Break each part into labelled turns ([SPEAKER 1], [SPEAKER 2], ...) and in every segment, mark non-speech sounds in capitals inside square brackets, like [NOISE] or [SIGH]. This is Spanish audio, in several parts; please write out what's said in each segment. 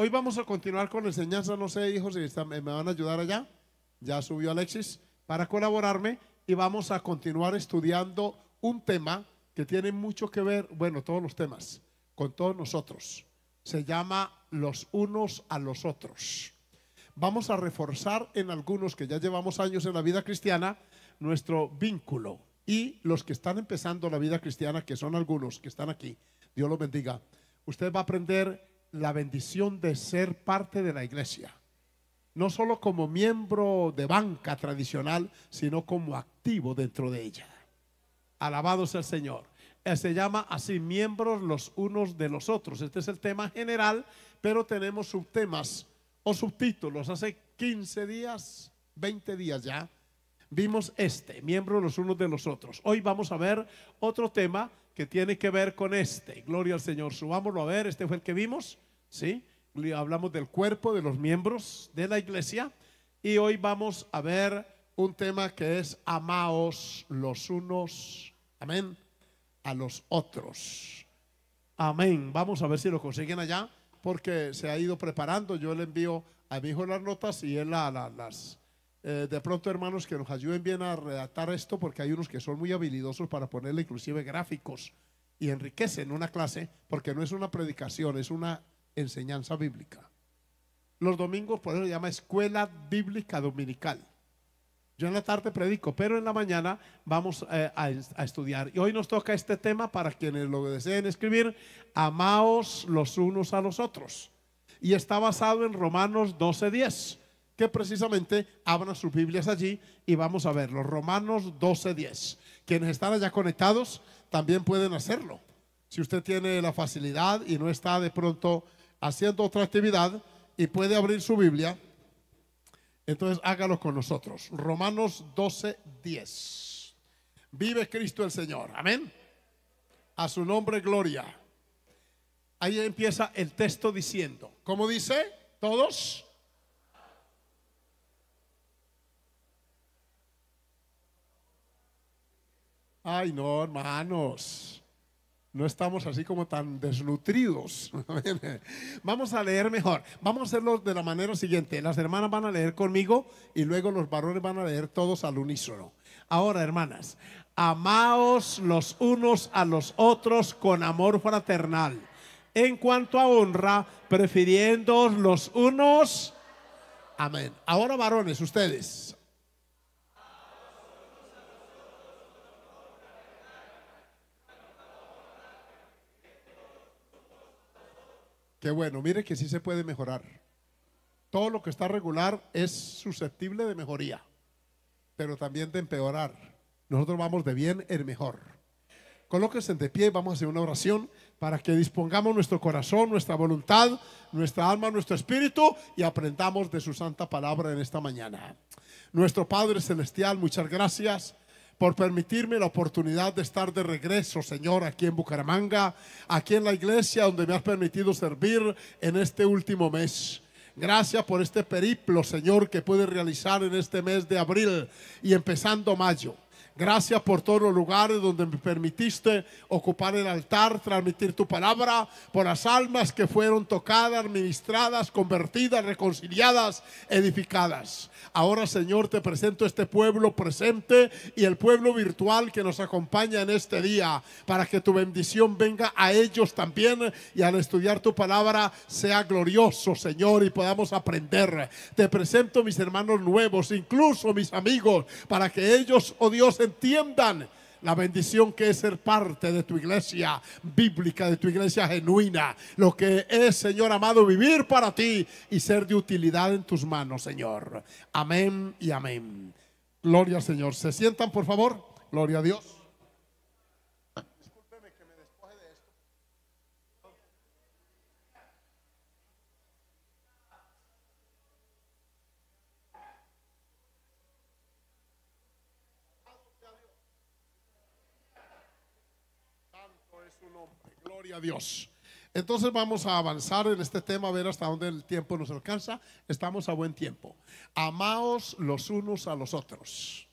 [SPEAKER 1] Hoy vamos a continuar con la enseñanza, no sé, hijos, si me van a ayudar allá. Ya subió Alexis para colaborarme y vamos a continuar estudiando un tema que tiene mucho que ver, bueno, todos los temas, con todos nosotros. Se llama los unos a los otros. Vamos a reforzar en algunos que ya llevamos años en la vida cristiana nuestro vínculo y los que están empezando la vida cristiana, que son algunos que están aquí. Dios los bendiga. Usted va a aprender la bendición de ser parte de la iglesia, no solo como miembro de banca tradicional, sino como activo dentro de ella. Alabado sea el Señor. Eh, se llama así miembros los unos de los otros. Este es el tema general, pero tenemos subtemas o subtítulos. Hace 15 días, 20 días ya, vimos este, miembros los unos de los otros. Hoy vamos a ver otro tema que tiene que ver con este. Gloria al Señor. Subámoslo a ver. Este fue el que vimos. ¿Sí? Hablamos del cuerpo, de los miembros de la iglesia. Y hoy vamos a ver un tema que es amaos los unos. Amén. A los otros. Amén. Vamos a ver si lo consiguen allá porque se ha ido preparando. Yo le envío a mi hijo las notas y él las, eh, de pronto hermanos que nos ayuden bien a redactar esto porque hay unos que son muy habilidosos para ponerle inclusive gráficos y enriquecen una clase porque no es una predicación, es una enseñanza bíblica. Los domingos por eso se llama Escuela Bíblica Dominical. Yo en la tarde predico, pero en la mañana vamos eh, a, a, estudiar. Y hoy nos toca este tema para quienes lo deseen escribir, amaos los unos a los otros. Y está basado en Romanos 12:10 que precisamente abran sus Biblias allí y vamos a verlo. Romanos 12:10. Quienes están allá conectados también pueden hacerlo. Si usted tiene la facilidad y no está de pronto haciendo otra actividad y puede abrir su Biblia, entonces hágalo con nosotros. Romanos 12:10. Vive Cristo el Señor. Amén. A su nombre, gloria. Ahí empieza el texto diciendo, ¿cómo dice? Todos Ay, no, hermanos. No estamos así como tan desnutridos. [LAUGHS] Vamos a leer mejor. Vamos a hacerlo de la manera siguiente. Las hermanas van a leer conmigo y luego los varones van a leer todos al unísono. Ahora, hermanas, amaos los unos a los otros con amor fraternal. En cuanto a honra, prefiriendo los unos. Amén. Ahora, varones, ustedes, Que bueno, mire que sí se puede mejorar. Todo lo que está regular es susceptible de mejoría, pero también de empeorar. Nosotros vamos de bien en mejor. Colóquense de pie, vamos a hacer una oración para que dispongamos nuestro corazón, nuestra voluntad, nuestra alma, nuestro espíritu y aprendamos de su santa palabra en esta mañana. Nuestro Padre Celestial, muchas gracias por permitirme la oportunidad de estar de regreso, Señor, aquí en Bucaramanga, aquí en la iglesia donde me has permitido servir en este último mes. Gracias por este periplo, Señor, que puede realizar en este mes de abril y empezando mayo. Gracias por todos los lugares donde me permitiste ocupar el altar, transmitir tu palabra, por las almas que fueron tocadas, ministradas, convertidas, reconciliadas, edificadas. Ahora, Señor, te presento este pueblo presente y el pueblo virtual que nos acompaña en este día, para que tu bendición venga a ellos también y al estudiar tu palabra sea glorioso, Señor, y podamos aprender. Te presento mis hermanos nuevos, incluso mis amigos, para que ellos, oh Dios, entiendan la bendición que es ser parte de tu iglesia bíblica, de tu iglesia genuina, lo que es, Señor amado, vivir para ti y ser de utilidad en tus manos, Señor. Amén y amén. Gloria al Señor. ¿Se sientan, por favor? Gloria a Dios. a Dios. Entonces vamos a avanzar en este tema, a ver hasta dónde el tiempo nos alcanza. Estamos a buen tiempo. Amaos los unos a los otros.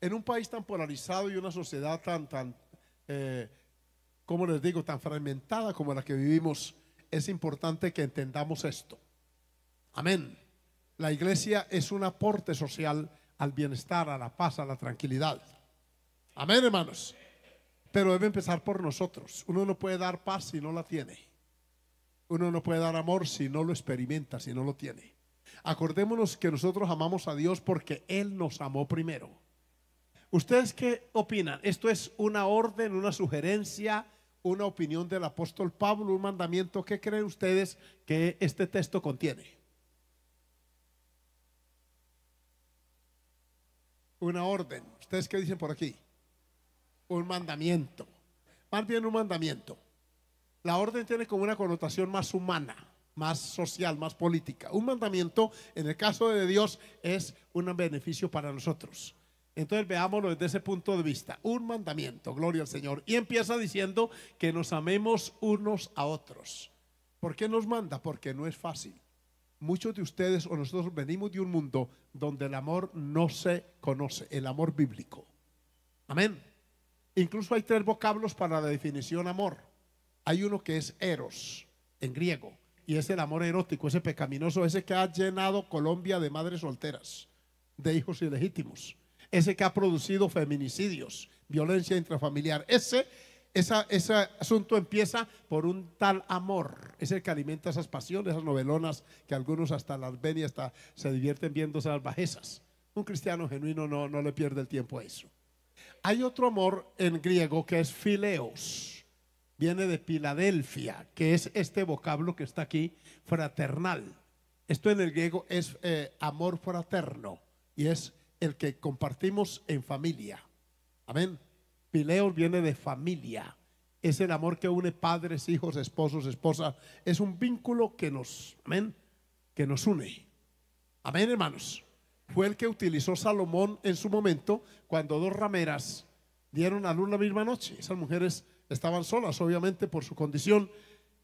[SPEAKER 1] En un país tan polarizado y una sociedad tan, eh, como les digo, tan fragmentada como la que vivimos, es importante que entendamos esto. Amén. La iglesia es un aporte social al bienestar, a la paz, a la tranquilidad. Amén, hermanos. Pero debe empezar por nosotros. Uno no puede dar paz si no la tiene. Uno no puede dar amor si no lo experimenta, si no lo tiene. Acordémonos que nosotros amamos a Dios porque Él nos amó primero. ¿Ustedes qué opinan? ¿Esto es una orden, una sugerencia, una opinión del apóstol Pablo, un mandamiento? ¿Qué creen ustedes que este texto contiene? Una orden. ¿Ustedes qué dicen por aquí? un mandamiento. Más bien un mandamiento. La orden tiene como una connotación más humana, más social, más política. Un mandamiento, en el caso de Dios, es un beneficio para nosotros. Entonces veámoslo desde ese punto de vista. Un mandamiento, gloria al Señor. Y empieza diciendo que nos amemos unos a otros. ¿Por qué nos manda? Porque no es fácil. Muchos de ustedes o nosotros venimos de un mundo donde el amor no se conoce, el amor bíblico. Amén. Incluso hay tres vocablos para la definición amor. Hay uno que es eros, en griego, y es el amor erótico, ese pecaminoso, ese que ha llenado Colombia de madres solteras, de hijos ilegítimos, ese que ha producido feminicidios, violencia intrafamiliar. Ese, ese asunto empieza por un tal amor, es el que alimenta esas pasiones, esas novelonas que algunos hasta las ven y hasta se divierten viendo esas bajezas. Un cristiano genuino no, no le pierde el tiempo a eso. Hay otro amor en griego que es fileos. Viene de Filadelfia, que es este vocablo que está aquí, fraternal. Esto en el griego es eh, amor fraterno y es el que compartimos en familia. Amén. Fileos viene de familia. Es el amor que une padres, hijos, esposos, esposas. Es un vínculo que nos, amén, que nos une. Amén, hermanos fue el que utilizó Salomón en su momento cuando dos rameras dieron a luz la misma noche. Esas mujeres estaban solas, obviamente, por su condición,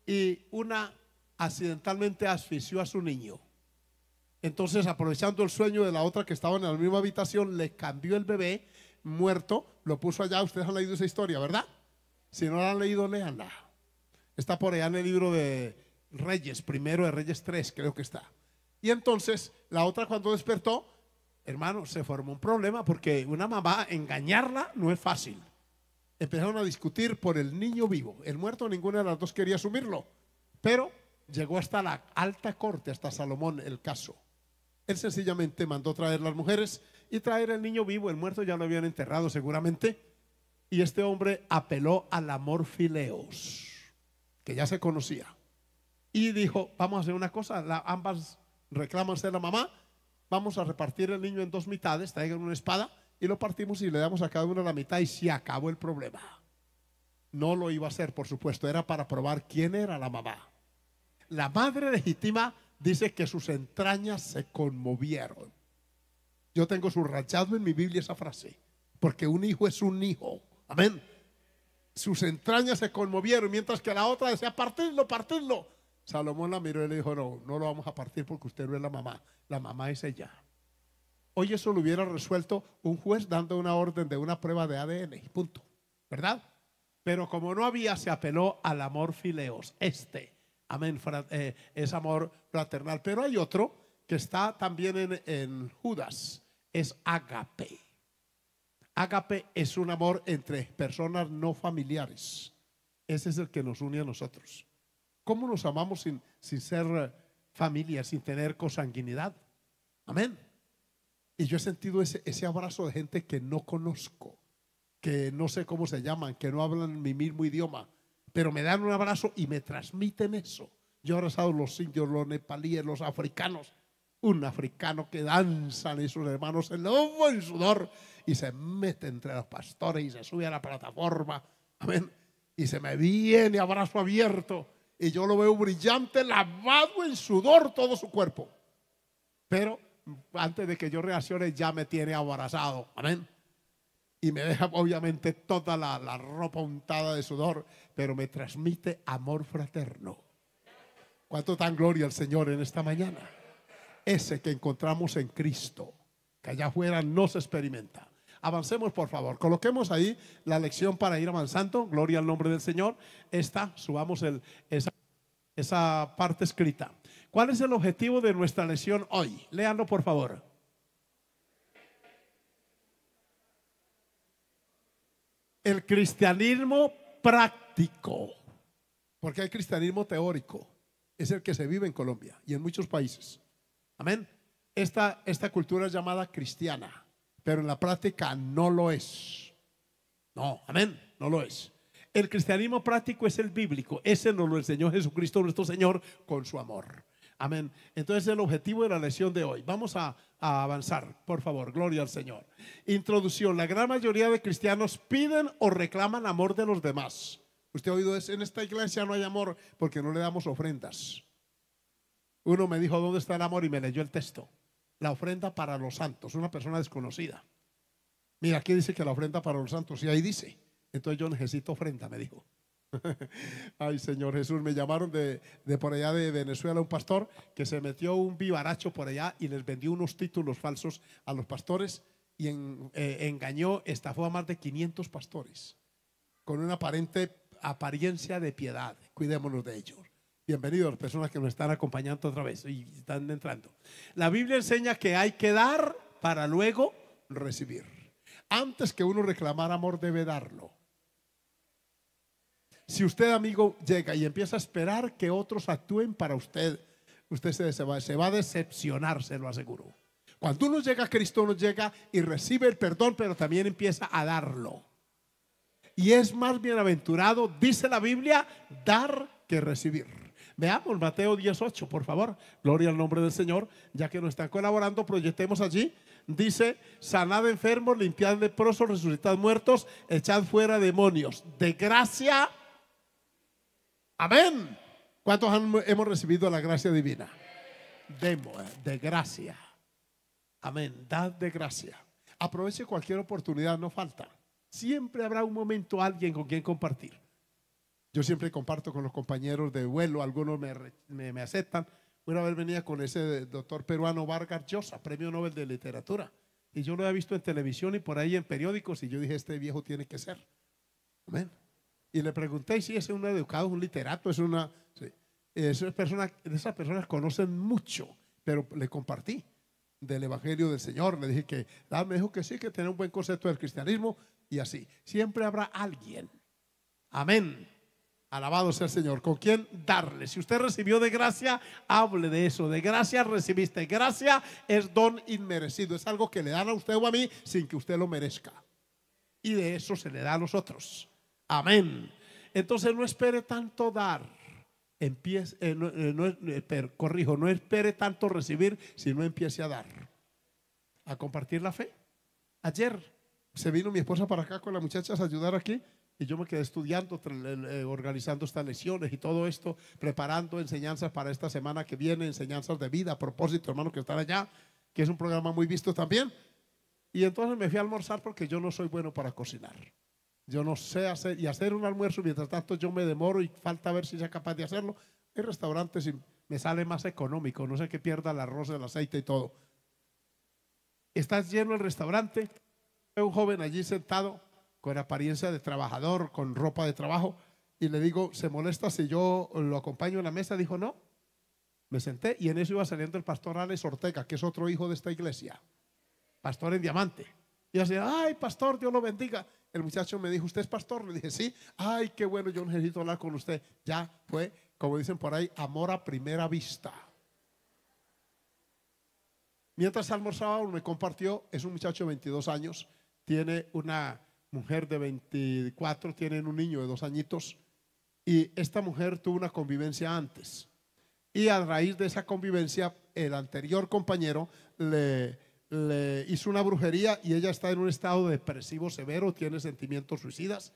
[SPEAKER 1] y una accidentalmente asfixió a su niño. Entonces, aprovechando el sueño de la otra que estaba en la misma habitación, le cambió el bebé muerto, lo puso allá. Ustedes han leído esa historia, ¿verdad? Si no la han leído, léanla. Está por allá en el libro de Reyes, primero de Reyes 3, creo que está. Y entonces, la otra cuando despertó, hermano, se formó un problema porque una mamá engañarla no es fácil. Empezaron a discutir por el niño vivo. El muerto ninguna de las dos quería asumirlo, pero llegó hasta la alta corte, hasta Salomón el caso. Él sencillamente mandó traer las mujeres y traer el niño vivo. El muerto ya lo habían enterrado seguramente. Y este hombre apeló al amor fileos, que ya se conocía. Y dijo, vamos a hacer una cosa, ambas reclaman ser la mamá, vamos a repartir el niño en dos mitades, traigan una espada y lo partimos y le damos a cada uno la mitad y se acabó el problema. No lo iba a hacer, por supuesto, era para probar quién era la mamá. La madre legítima dice que sus entrañas se conmovieron. Yo tengo subrayado en mi Biblia esa frase, porque un hijo es un hijo. Amén. Sus entrañas se conmovieron, mientras que la otra decía, partidlo, partidlo. Salomón la miró y le dijo, no, no lo vamos a partir porque usted no es la mamá. La mamá es ella. Hoy eso lo hubiera resuelto un juez dando una orden de una prueba de ADN, punto. ¿Verdad? Pero como no había, se apeló al amor fileos, este. Amén, eh, es amor fraternal. Pero hay otro que está también en, Judas, es agape. Agape es un amor entre personas no familiares. Ese es el que nos une a nosotros. ¿Cómo nos amamos sin, sin ser familia, sin tener consanguinidad? Amén. Y yo he sentido ese, abrazo de gente que no conozco, que no sé cómo se llaman, que no hablan mi mismo idioma, pero me dan un abrazo y me transmiten eso. Yo he abrazado los indios, los nepalíes, los africanos. Un africano que danza y sus hermanos se lobo en sudor y se mete entre los pastores y se sube a la plataforma. Amén. Y se me viene abrazo abierto y yo lo veo brillante, lavado en sudor todo su cuerpo. Pero antes de que yo reaccione, ya me tiene abrazado, Amén. Y me deja obviamente toda la, la ropa untada de sudor, pero me transmite amor fraterno. ¿Cuánto tan gloria al Señor en esta mañana? Ese que encontramos en Cristo, que allá afuera no se experimenta. Avancemos, por favor. Coloquemos ahí la lección para ir avanzando. Gloria al nombre del Señor. Esta, subamos el, esa, esa parte escrita. ¿Cuál es el objetivo de nuestra lección hoy? Léanlo, por favor. El cristianismo práctico, porque el cristianismo teórico, es el que se vive en Colombia y en muchos países. Amén. Esta, esta cultura es llamada cristiana, pero en la práctica no lo es. No, amén, no lo es. El cristianismo práctico es el bíblico. Ese nos lo enseñó Jesucristo nuestro Señor con su amor. Amén. Entonces el objetivo de la lección de hoy. Vamos a, avanzar, por favor. Gloria al Señor. Introducción. La gran mayoría de cristianos piden o reclaman amor de los demás. Usted ha oído, en esta iglesia no hay amor porque no le damos ofrendas. Uno me dijo, ¿dónde está el amor? Y me leyó el texto. La ofrenda para los santos, una persona desconocida. Mira, aquí dice que la ofrenda para los santos, y ahí dice. Entonces yo necesito ofrenda, me dijo. [LAUGHS] Ay, Señor Jesús, me llamaron de, por allá de Venezuela un pastor que se metió un vivaracho por allá y les vendió unos títulos falsos a los pastores y eh, engañó, estafó a más de 500 pastores con una aparente apariencia de piedad. Cuidémonos de ellos. Bienvenidos personas que nos están acompañando otra vez y están entrando. La Biblia enseña que hay que dar para luego recibir. Antes que uno reclamar amor debe darlo. Si usted, amigo, llega y empieza a esperar que otros actúen para usted, usted se va, se a decepcionar, se lo aseguro. Cuando uno llega a Cristo, uno llega y recibe el perdón, pero también empieza a darlo. Y es más bienaventurado, dice la Biblia, dar que recibir. Veamos Mateo 18, por favor. Gloria al nombre del Señor. Ya que nos están colaborando, proyectemos allí. Dice, sanad enfermos, limpiad leprosos, resucitad muertos, echad fuera demonios. De gracia Amén. ¿Cuántos hemos recibido la gracia divina? Demos eh, de gracia. Amén. Dad de gracia. Aproveche cualquier oportunidad, no falta. Siempre habrá un momento alguien con quien compartir. Yo siempre comparto con los compañeros de vuelo, algunos me, me, aceptan. Una vez venía con ese doctor peruano Vargas Llosa, premio Nobel de Literatura. Y yo lo había visto en televisión y por ahí en periódicos y yo dije, este viejo tiene que ser. Amén y le pregunté si es un educado, un literato, es una... Esas personas, esas personas conocen mucho, pero le compartí del Evangelio del Señor. Le dije que, ah, me dijo que sí, que tiene un buen concepto del cristianismo y así. Siempre habrá alguien. Amén. Alabado sea el Señor. ¿Con quién darle? Si usted recibió de gracia, hable de eso. De gracia recibiste. Gracia es don inmerecido. Es algo que le dan a usted o a mí sin que usted lo merezca. Y de eso se le da a los otros. Amén. Entonces no espere tanto dar. Eh, no, eh, eh, corrijo, no espere tanto recibir, sino empiece a dar. A compartir la fe. Ayer se vino mi esposa para acá con las muchachas a ayudar aquí y yo me quedé estudiando, organizando estas lecciones y todo esto, preparando enseñanzas para esta semana que viene, enseñanzas de vida, a propósito, hermano, que están allá, que es un programa muy visto también. Y entonces me fui a almorzar porque yo no soy bueno para cocinar. Yo no sé hacer, y hacer un almuerzo, mientras tanto yo me demoro y falta ver si sea capaz de hacerlo. El restaurante me sale más económico, no sé qué pierda el arroz, el aceite y todo. Estás lleno el restaurante, un joven allí sentado con apariencia de trabajador, con ropa de trabajo, y le digo, ¿se molesta si yo lo acompaño a la mesa? Dijo, no. Me senté y en eso iba saliendo el pastor Alex Ortega, que es otro hijo de esta iglesia, pastor en diamante. Y así, ay, pastor, Dios lo bendiga el muchacho me dijo, ¿usted es pastor? Le dije, sí. Ay, qué bueno, yo necesito hablar con usted. Ya fue, como dicen por ahí, amor a primera vista. Mientras almorzaba, me compartió, es un muchacho de 22 años, tiene una mujer de 24, tienen un niño de dos añitos, y esta mujer tuvo una convivencia antes. Y a raíz de esa convivencia, el anterior compañero le le hizo una brujería y ella está en un estado depresivo severo, tiene sentimientos suicidas.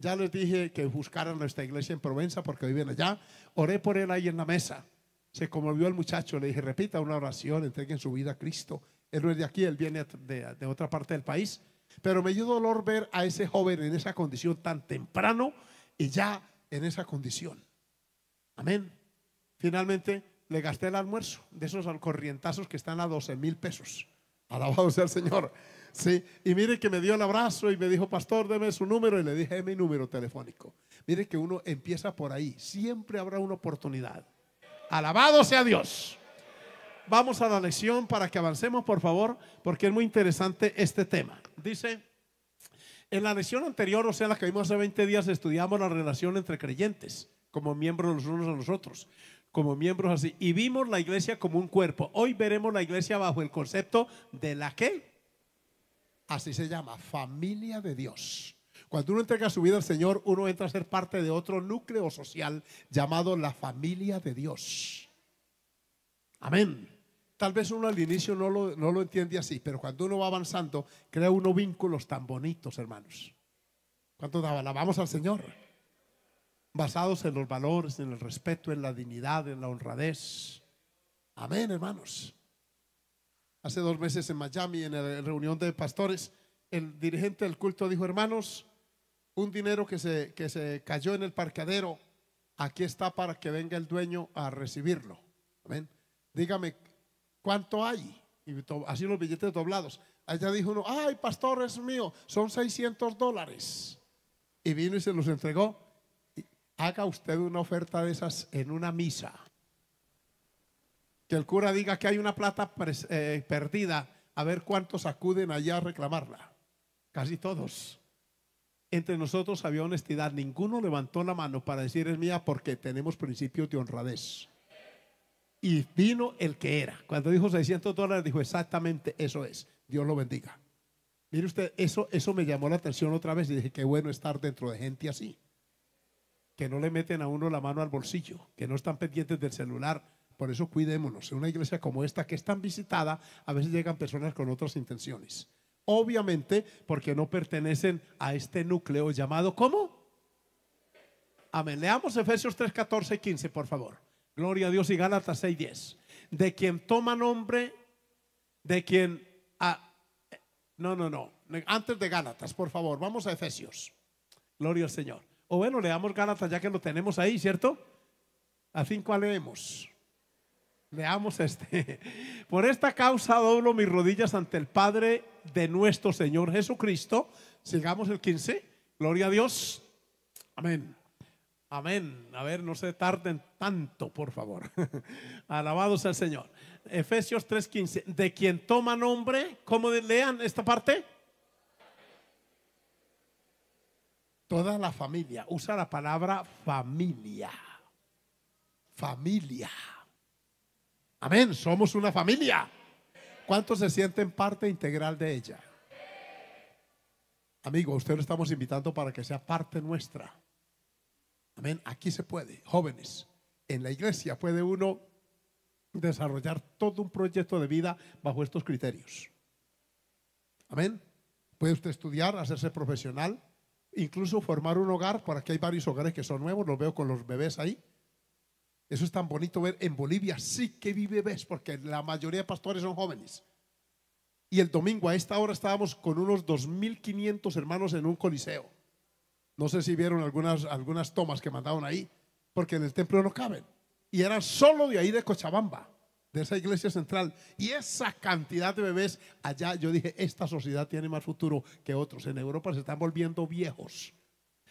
[SPEAKER 1] Ya les dije que buscaran nuestra iglesia en Provenza porque viven allá. Oré por él ahí en la mesa. Se conmovió el muchacho, le dije, repita una oración, entreguen su vida a Cristo. Él no es de aquí, él viene de, otra parte del país. Pero me dio dolor ver a ese joven en esa condición tan temprano y ya en esa condición. Amén. Finalmente le gasté el almuerzo de esos corrientazos que están a 12 mil pesos. Alabado sea el Señor. Sí, y mire que me dio el abrazo y me dijo, pastor, deme su número. Y le dije, mi número telefónico. Mire que uno empieza por ahí. Siempre habrá una oportunidad. Alabado sea Dios. Vamos a la lección para que avancemos, por favor, porque es muy interesante este tema. Dice, en la lección anterior, o sea, la que vimos hace 20 días, estudiamos la relación entre creyentes como miembros los unos a los otros como miembros así. Y vimos la iglesia como un cuerpo. Hoy veremos la iglesia bajo el concepto de la que, así se llama, familia de Dios. Cuando uno entrega su vida al Señor, uno entra a ser parte de otro núcleo social llamado la familia de Dios. Amén. Tal vez uno al inicio no lo, no lo entiende así, pero cuando uno va avanzando, crea unos vínculos tan bonitos, hermanos. ¿Cuántos Vamos al Señor? basados en los valores, en el respeto, en la dignidad, en la honradez. Amén, hermanos. Hace dos meses en Miami, en la reunión de pastores, el dirigente del culto dijo, hermanos, un dinero que se, se cayó en el parqueadero, aquí está para que venga el dueño a recibirlo. Amén. Dígame, ¿cuánto hay? Y así los billetes doblados. Allá dijo uno, ay, pastor, es mío, son 600 dólares. Y vino y se los entregó haga usted una oferta de esas en una misa. Que el cura diga que hay una plata eh, perdida, a ver cuántos acuden allá a reclamarla. Casi todos. Entre nosotros había honestidad, ninguno levantó la mano para decir es mía porque tenemos principios de honradez. Y vino el que era. Cuando dijo 600 dólares, dijo exactamente eso es. Dios lo bendiga. Mire usted, eso, eso me llamó la atención otra vez y dije, qué bueno estar dentro de gente así que no le meten a uno la mano al bolsillo, que no están pendientes del celular. Por eso cuidémonos. En una iglesia como esta, que es tan visitada, a veces llegan personas con otras intenciones. Obviamente, porque no pertenecen a este núcleo llamado ¿cómo? Amén. Leamos Efesios 3, 14 y 15, por favor. Gloria a Dios y Gálatas 6, 10. De quien toma nombre, de quien... Ah, eh, no, no, no. Antes de Gálatas, por favor. Vamos a Efesios. Gloria al Señor. O bueno, damos ganas ya que lo tenemos ahí, ¿cierto? Así cual leemos. Leamos este. [LAUGHS] Por esta causa doblo mis rodillas ante el Padre de nuestro Señor Jesucristo. Sigamos el 15. Gloria a Dios. Amén. Amén. A ver, no se tarden tanto, por favor. [LAUGHS] Alabados al Señor. Efesios 3:15. De quien toma nombre, ¿cómo lean esta parte? Toda la familia. Usa la palabra familia. Familia. Amén. Somos una familia. ¿Cuántos se sienten parte integral de ella? Amigo, usted lo estamos invitando para que sea parte nuestra. Amén. Aquí se puede, jóvenes. En la iglesia puede uno desarrollar todo un proyecto de vida bajo estos criterios. Amén. Puede usted estudiar, hacerse profesional, incluso formar un hogar, por aquí hay varios hogares que son nuevos, los veo con los bebés ahí. Eso es tan bonito ver. En Bolivia sí que vi bebés, porque la mayoría de pastores son jóvenes. Y el domingo a esta hora estábamos con unos 2.500 hermanos en un coliseo. No sé si vieron algunas, algunas tomas que mandaron ahí, porque en el templo no caben. Y eran solo de ahí de Cochabamba de esa iglesia central y esa cantidad de bebés allá, yo dije, esta sociedad tiene más futuro que otros. En Europa se están volviendo viejos.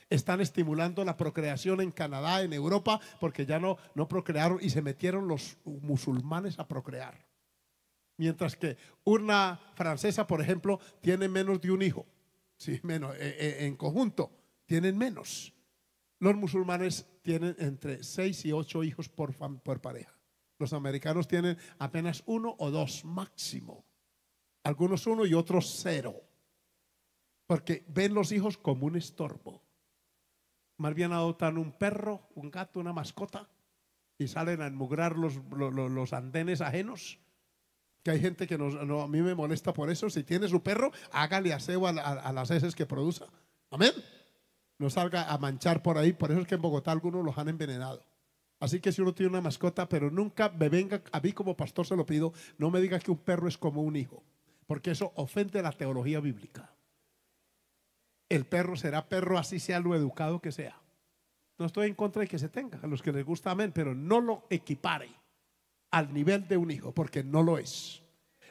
[SPEAKER 1] Están estimulando la procreación en Canadá, en Europa, porque ya no, no procrearon y se metieron los musulmanes a procrear. Mientras que una francesa, por ejemplo, tiene menos de un hijo. Sí, menos. Eh, eh, en conjunto, tienen menos. Los musulmanes tienen entre seis y ocho hijos por, por pareja. Los americanos tienen apenas uno o dos máximo. Algunos uno y otros cero. Porque ven los hijos como un estorbo. Más bien adoptan un perro, un gato, una mascota y salen a enmugrar los, los, andenes ajenos que hay gente que a mí me molesta por eso. Si tiene su perro, hágale aseo a, las heces que produce. Amén. No salga a manchar por ahí. Por eso es que en Bogotá algunos los han envenenado. Así que si uno tiene una mascota, pero nunca me venga, a mí como pastor se lo pido, no me digas que un perro es como un hijo, porque eso ofende la teología bíblica. El perro será perro así sea lo educado que sea. No estoy en contra de que se tenga, a los que les gusta, amén, pero no lo equipare al nivel de un hijo, porque no lo es.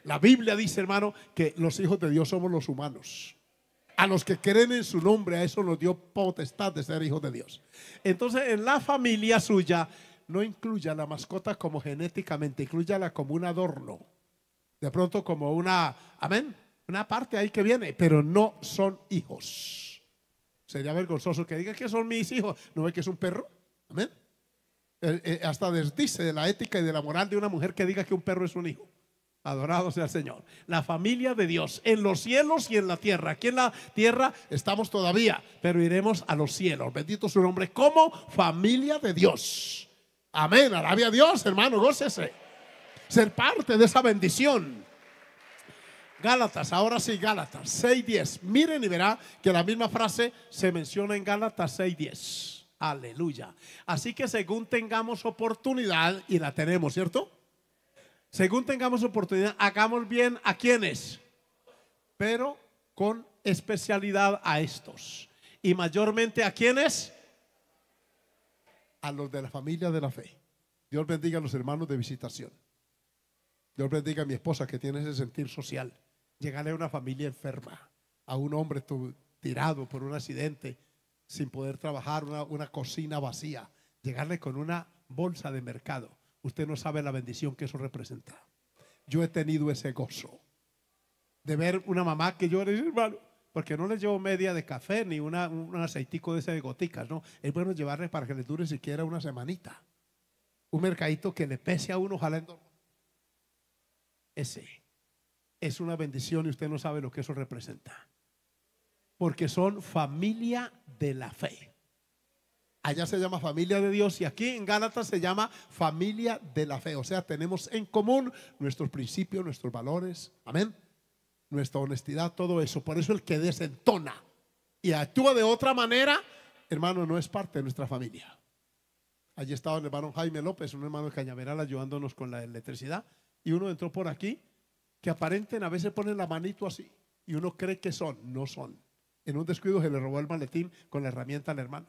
[SPEAKER 1] La Biblia dice, hermano, que los hijos de Dios somos los humanos. A los que creen en su nombre, a eso nos dio potestad de ser hijos de Dios. Entonces, en la familia suya, no incluya a la mascota como genéticamente, incluyala como un adorno. De pronto, como una, amén, una parte ahí que viene, pero no son hijos. Sería vergonzoso que diga que son mis hijos. ¿No ve que es un perro? Amén. Eh, eh, hasta desdice de la ética y de la moral de una mujer que diga que un perro es un hijo. Adorado sea el Señor. La familia de Dios en los cielos y en la tierra. Aquí en la tierra estamos todavía, pero iremos a los cielos. Bendito su nombre como familia de Dios. Amén. Arabia Dios, hermano. Gócese. Ser parte de esa bendición. Gálatas, ahora sí, Gálatas 6.10. Miren y verá que la misma frase se menciona en Gálatas 6.10. Aleluya. Así que según tengamos oportunidad, y la tenemos, ¿cierto? Según tengamos oportunidad, hagamos bien a quienes, pero con especialidad a estos. Y mayormente a quienes? A los de la familia de la fe. Dios bendiga a los hermanos de visitación. Dios bendiga a mi esposa que tiene ese sentir social. Llegarle a una familia enferma, a un hombre tirado por un accidente, sin poder trabajar, una, una cocina vacía. Llegarle con una bolsa de mercado Usted no sabe la bendición que eso representa. Yo he tenido ese gozo de ver una mamá que llora y dice, hermano, porque no le llevo media de café ni una, un aceitico de esas de goticas, ¿no? Es bueno llevarles para que les dure siquiera una semanita. Un mercadito que le pese a uno jalando. Ese es una bendición y usted no sabe lo que eso representa. Porque son familia de la fe. Allá se llama familia de Dios y aquí en Gálatas se llama familia de la fe. O sea, tenemos en común nuestros principios, nuestros valores, amén, nuestra honestidad, todo eso. Por eso el que desentona y actúa de otra manera, hermano, no es parte de nuestra familia. Allí estaba el hermano Jaime López, un hermano de Cañaveral ayudándonos con la electricidad y uno entró por aquí que aparenten, a veces ponen la manito así y uno cree que son, no son. En un descuido se le robó el maletín con la herramienta al hermano.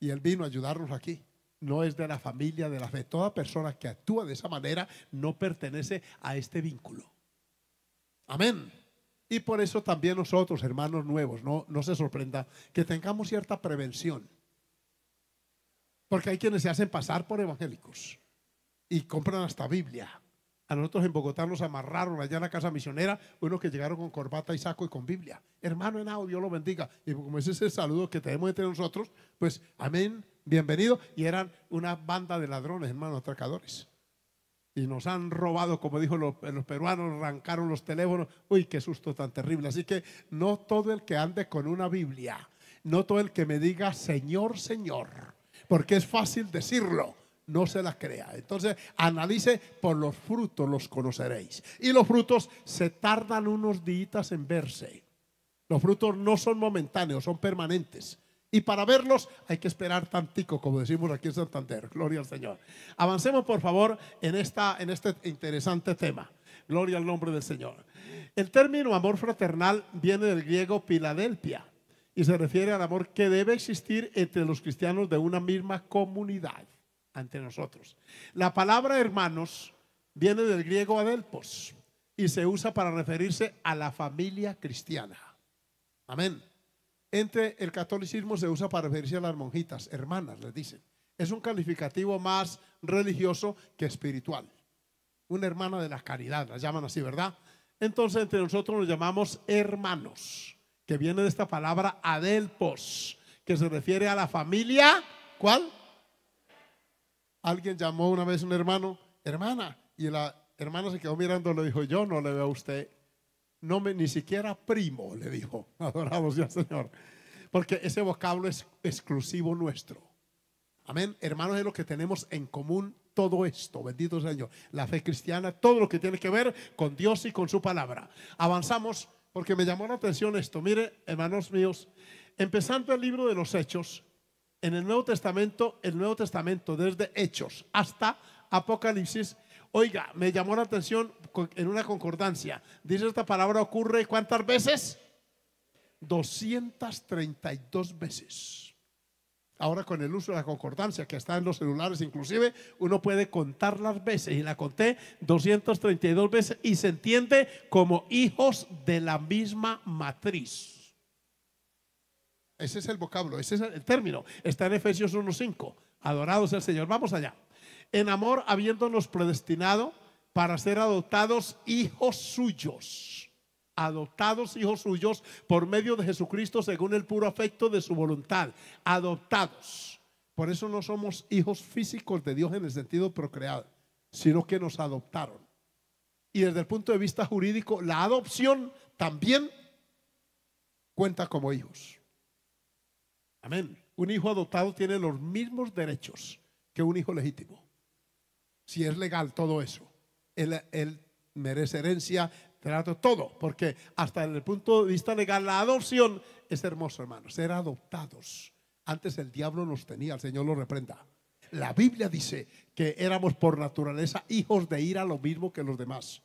[SPEAKER 1] Y Él vino a ayudarnos aquí. No es de la familia de la fe. Toda persona que actúa de esa manera no pertenece a este vínculo. Amén. Y por eso también nosotros, hermanos nuevos, no, no se sorprenda que tengamos cierta prevención. Porque hay quienes se hacen pasar por evangélicos y compran hasta Biblia a nosotros en Bogotá nos amarraron allá en la casa misionera unos que llegaron con corbata y saco y con Biblia. Hermano Henao, Dios lo bendiga. Y como ese es el saludo que tenemos entre nosotros, pues amén, bienvenido. Y eran una banda de ladrones, hermanos, atracadores. Y nos han robado, como dijo los, los peruanos, arrancaron los teléfonos. Uy, qué susto tan terrible. Así que no todo el que ande con una Biblia, no todo el que me diga Señor, Señor, porque es fácil decirlo no se las crea. Entonces, analice, por los frutos los conoceréis. Y los frutos se tardan unos días en verse. Los frutos no son momentáneos, son permanentes. Y para verlos hay que esperar tantico, como decimos aquí en Santander. Gloria al Señor. Avancemos, por favor, en, esta, en este interesante tema. Gloria al nombre del Señor. El término amor fraternal viene del griego Filadelfia y se refiere al amor que debe existir entre los cristianos de una misma comunidad ante nosotros. La palabra hermanos viene del griego adelpos y se usa para referirse a la familia cristiana. Amén. Entre el catolicismo se usa para referirse a las monjitas, hermanas, les dicen. Es un calificativo más religioso que espiritual. Una hermana de la caridad, la llaman así, ¿verdad? Entonces entre nosotros nos llamamos hermanos, que viene de esta palabra adelpos, que se refiere a la familia, ¿cuál? alguien llamó una vez a un hermano, hermana, y la hermana se quedó mirando, le dijo, yo no le veo a usted, no me, ni siquiera primo, le dijo, [LAUGHS] adoramos ya Señor, porque ese vocablo es exclusivo nuestro. Amén, hermanos, es lo que tenemos en común todo esto, bendito yo. la fe cristiana, todo lo que tiene que ver con Dios y con su palabra. Avanzamos porque me llamó la atención esto, mire, hermanos míos, empezando el libro de los Hechos, en el Nuevo Testamento, el Nuevo Testamento, desde Hechos hasta Apocalipsis, oiga, me llamó la atención en una concordancia. Dice esta palabra ocurre cuántas veces? 232 veces. Ahora con el uso de la concordancia que está en los celulares inclusive, uno puede contar las veces y la conté 232 veces y se entiende como hijos de la misma matriz. Ese es el vocablo, ese es el término. Está en Efesios 1.5. Adorados el Señor. Vamos allá. En amor, habiéndonos predestinado para ser adoptados hijos suyos. Adoptados hijos suyos por medio de Jesucristo según el puro afecto de su voluntad. Adoptados. Por eso no somos hijos físicos de Dios en el sentido procreado, sino que nos adoptaron. Y desde el punto de vista jurídico, la adopción también cuenta como hijos. Amén. Un hijo adoptado tiene los mismos derechos que un hijo legítimo. Si es legal todo eso. Él, merece herencia, trato, todo. Porque hasta en el punto de vista legal, la adopción es hermoso, hermano. Ser adoptados. Antes el diablo nos tenía, el Señor lo reprenda. La Biblia dice que éramos por naturaleza hijos de ira lo mismo que los demás.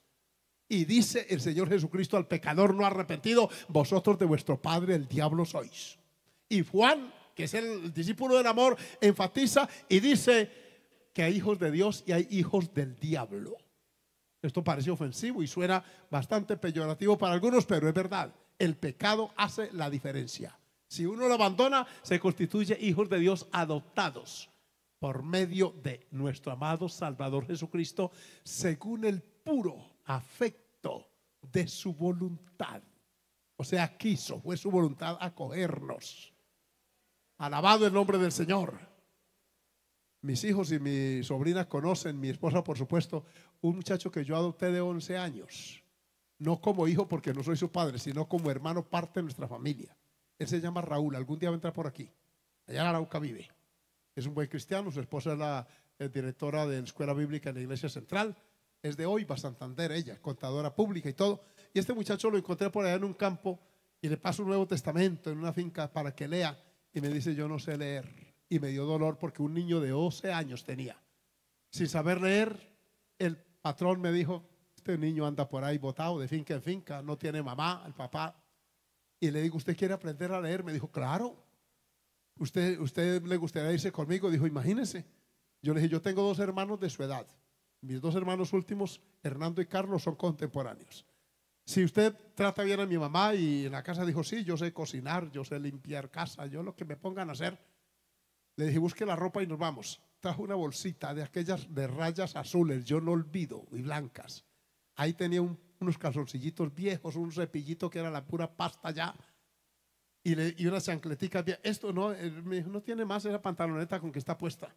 [SPEAKER 1] Y dice el Señor Jesucristo al pecador no arrepentido, vosotros de vuestro Padre el diablo sois. Y Juan, que es el discípulo del amor, enfatiza y dice que hay hijos de Dios y hay hijos del diablo. Esto parece ofensivo y suena bastante peyorativo para algunos, pero es verdad. El pecado hace la diferencia. Si uno lo abandona, se constituye hijos de Dios adoptados por medio de nuestro amado Salvador Jesucristo, según el puro afecto de su voluntad. O sea, quiso, fue su voluntad acogernos. Alabado el nombre del Señor. Mis hijos y mi sobrina conocen, mi esposa por supuesto, un muchacho que yo adopté de 11 años. No como hijo porque no soy su padre, sino como hermano parte de nuestra familia. Él se llama Raúl, algún día va a entrar por aquí. Allá en Arauca vive. Es un buen cristiano, su esposa es la eh, directora de la Escuela Bíblica en la Iglesia Central. Es de hoy, va a Santander, ella, contadora pública y todo. Y este muchacho lo encontré por allá en un campo y le paso un Nuevo Testamento en una finca para que lea y me dice, yo no sé leer. Y me dio dolor porque un niño de 11 años tenía. Sin saber leer, el patrón me dijo, este niño anda por ahí botado de finca en finca, no tiene mamá, el papá. Y le digo, ¿usted quiere aprender a leer? Me dijo, claro. ¿Usted, usted le gustaría irse conmigo? Dijo, imagínese. Yo le dije, yo tengo dos hermanos de su edad. Mis dos hermanos últimos, Hernando y Carlos, son contemporáneos. Si usted trata bien a mi mamá y en la casa dijo, sí, yo sé cocinar, yo sé limpiar casa, yo lo que me pongan a hacer, le dije, busque la ropa y nos vamos. Trajo una bolsita de aquellas de rayas azules, yo no olvido, y blancas. Ahí tenía unos calzoncillitos viejos, un cepillito que era la pura pasta ya, y, le, unas chancleticas Esto no, eh, me dijo, no tiene más esa pantaloneta con que está puesta.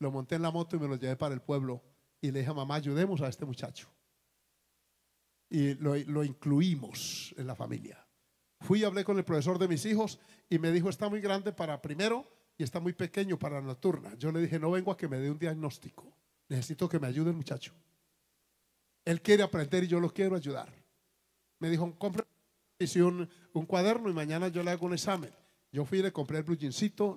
[SPEAKER 1] Lo monté en la moto y me lo llevé para el pueblo. Y le dije, mamá, ayudemos a este muchacho y lo, incluimos en la familia. Fui y hablé con el profesor de mis hijos y me dijo, está muy grande para primero y está muy pequeño para la nocturna. Yo le dije, no vengo a que me dé un diagnóstico. Necesito que me ayude el muchacho. Él quiere aprender y yo lo quiero ayudar. Me dijo, compre un, cuaderno y mañana yo le hago un examen. Yo fui y le compré el blue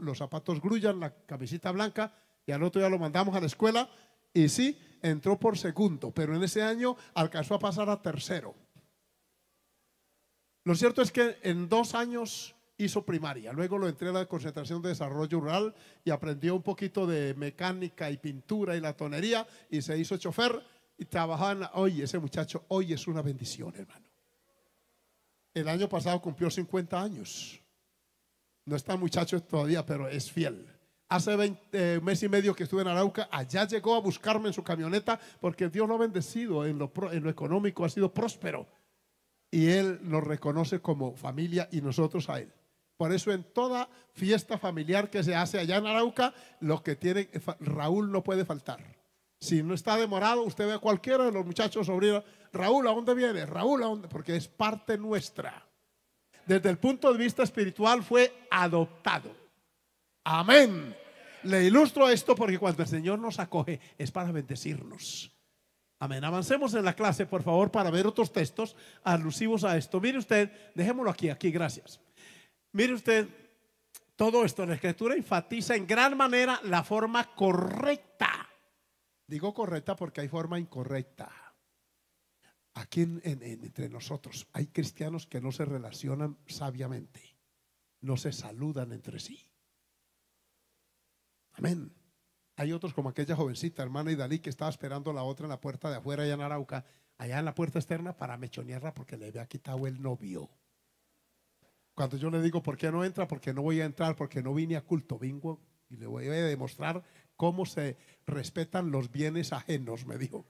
[SPEAKER 1] los zapatos grullan, la camiseta blanca y al otro día lo mandamos a la escuela y sí, entró por segundo, pero en ese año alcanzó a pasar a tercero. Lo cierto es que en dos años hizo primaria, luego lo entré a la concentración de desarrollo rural y aprendió un poquito de mecánica y pintura y latonería y se hizo chofer y trabajaban. Oye, ese muchacho hoy es una bendición, hermano. El año pasado cumplió 50 años. No está muchacho todavía, pero es fiel. Hace 20, meses eh, mes y medio que estuve en Arauca, allá llegó a buscarme en su camioneta porque Dios lo ha bendecido en lo, económico, ha sido próspero. Y Él nos reconoce como familia y nosotros a Él. Por eso en toda fiesta familiar que se hace allá en Arauca, lo que tiene eh, Raúl no puede faltar. Si no está demorado, usted ve a cualquiera de los muchachos sobrinos, Raúl, ¿a dónde viene? Raúl, ¿a dónde? Porque es parte nuestra. Desde el punto de vista espiritual fue adoptado. Amén. Le ilustro esto porque cuando el Señor nos acoge es para bendecirnos. Amén. Avancemos en la clase, por favor, para ver otros textos alusivos a esto. Mire usted, dejémoslo aquí, aquí, gracias. Mire usted, todo esto, en la escritura enfatiza en gran manera la forma correcta. Digo correcta porque hay forma incorrecta. Aquí entre nosotros hay cristianos que no se relacionan sabiamente, no se saludan entre sí Amén. Hay otros como aquella jovencita, hermana Idalí, que estaba esperando a la otra en la puerta de afuera allá en Arauca, allá en la puerta externa para Mechonierra porque le había quitado el novio. Cuando yo le digo, ¿por qué no entra? Porque no voy a entrar, porque no vine a culto, bingo, y le voy a demostrar cómo se respetan los bienes ajenos, me dijo.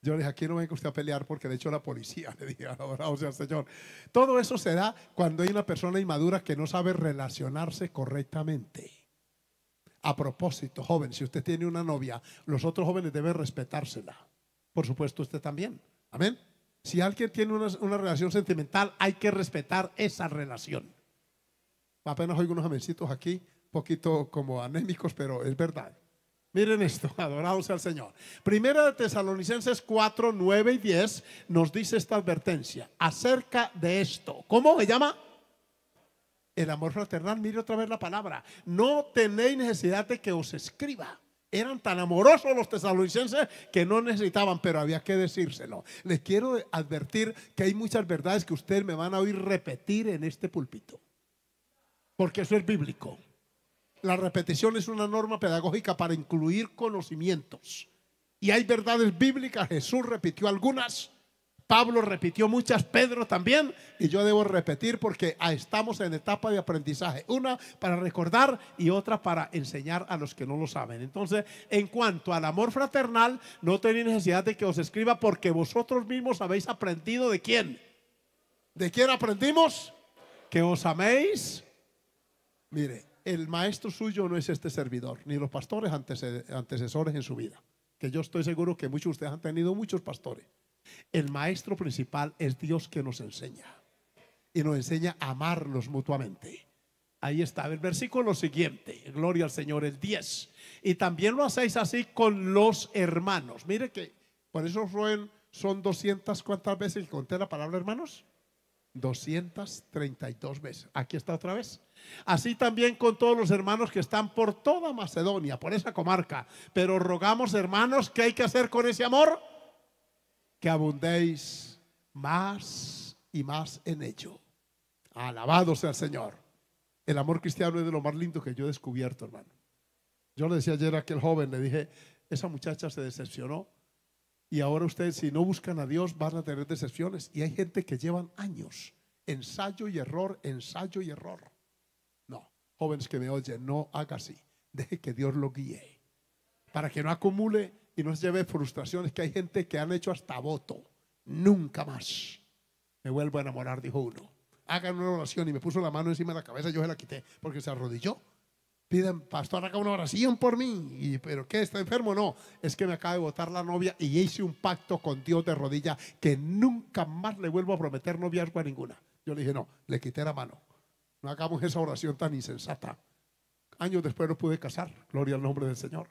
[SPEAKER 1] Yo le dije, aquí no venga usted a pelear porque de hecho la policía [LAUGHS] le dije, O sea Señor. Todo eso se da cuando hay una persona inmadura que no sabe relacionarse correctamente. A propósito, joven, si usted tiene una novia, los otros jóvenes deben respetársela. Por supuesto, usted también. Amén. Si alguien tiene una, relación sentimental, hay que respetar esa relación. Apenas oigo unos amencitos aquí, poquito como anémicos, pero es verdad. Miren esto, [LAUGHS] adorados al Señor. Primera de Tesalonicenses 4, 9 y 10 nos dice esta advertencia acerca de esto. ¿Cómo se llama? el amor fraternal, mire otra vez la palabra, no tenéis necesidad de que os escriba. Eran tan amorosos los tesalonicenses que no necesitaban, pero había que decírselo. Les quiero advertir que hay muchas verdades que ustedes me van a oír repetir en este púlpito, porque eso es bíblico. La repetición es una norma pedagógica para incluir conocimientos. Y hay verdades bíblicas, Jesús repitió algunas, Pablo repitió muchas, Pedro también, y yo debo repetir porque estamos en etapa de aprendizaje, una para recordar y otra para enseñar a los que no lo saben. Entonces, en cuanto al amor fraternal, no tenéis necesidad de que os escriba porque vosotros mismos habéis aprendido de quién. ¿De quién aprendimos? Que os améis. Mire, el maestro suyo no es este servidor, ni los pastores antecesores en su vida, que yo estoy seguro que muchos de ustedes han tenido muchos pastores. El maestro principal es Dios que nos enseña y nos enseña a amarnos mutuamente. Ahí está, el versículo siguiente, gloria al Señor, el 10. Y también lo hacéis así con los hermanos. Mire que, por eso Roel, son 200, ¿cuántas veces conté la palabra hermanos? 232 veces. Aquí está otra vez. Así también con todos los hermanos que están por toda Macedonia, por esa comarca. Pero rogamos, hermanos, que hay que hacer con ese amor? que abundéis más y más en ello. Alabado sea el Señor. El amor cristiano es de lo más lindo que yo he descubierto, hermano. Yo le decía ayer a aquel joven, le dije, esa muchacha se decepcionó y ahora ustedes si no buscan a Dios van a tener decepciones. Y hay gente que llevan años, ensayo y error, ensayo y error. No, jóvenes que me oyen, no haga así. Deje que Dios lo guíe. Para que no acumule y nos lleve frustraciones, que hay gente que han hecho hasta voto. Nunca más me vuelvo a enamorar, dijo uno. Hagan una oración y me puso la mano encima de la cabeza, yo se la quité porque se arrodilló. Piden, pastor, haga una oración por mí. Y, ¿Pero qué? ¿Está enfermo? No, es que me acaba de votar la novia y hice un pacto con Dios de rodilla que nunca más le vuelvo a prometer noviazgo a ninguna. Yo le dije, no, le quité la mano. No hagamos esa oración tan insensata. Años después no pude casar. Gloria al nombre del Señor.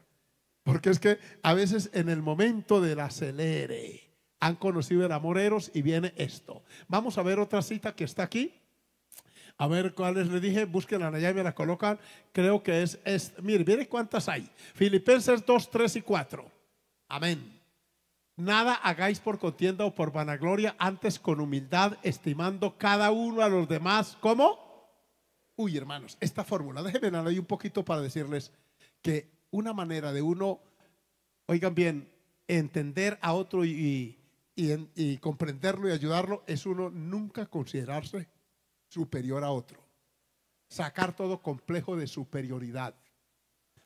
[SPEAKER 1] Porque es que a veces en el momento del acelere han conocido el amor eros y viene esto. Vamos a ver otra cita que está aquí. A ver cuáles le dije, búsquenla allá y me la colocan. Creo que es, es mire, cuántas hay. Filipenses 2, 3 y 4. Amén. Nada hagáis por contienda o por vanagloria, antes con humildad, estimando cada uno a los demás. ¿Cómo? Uy, hermanos, esta fórmula, déjenme darle un poquito para decirles que una manera de uno, oigan bien, entender a otro y, y comprenderlo y ayudarlo es uno nunca considerarse superior a otro. Sacar todo complejo de superioridad,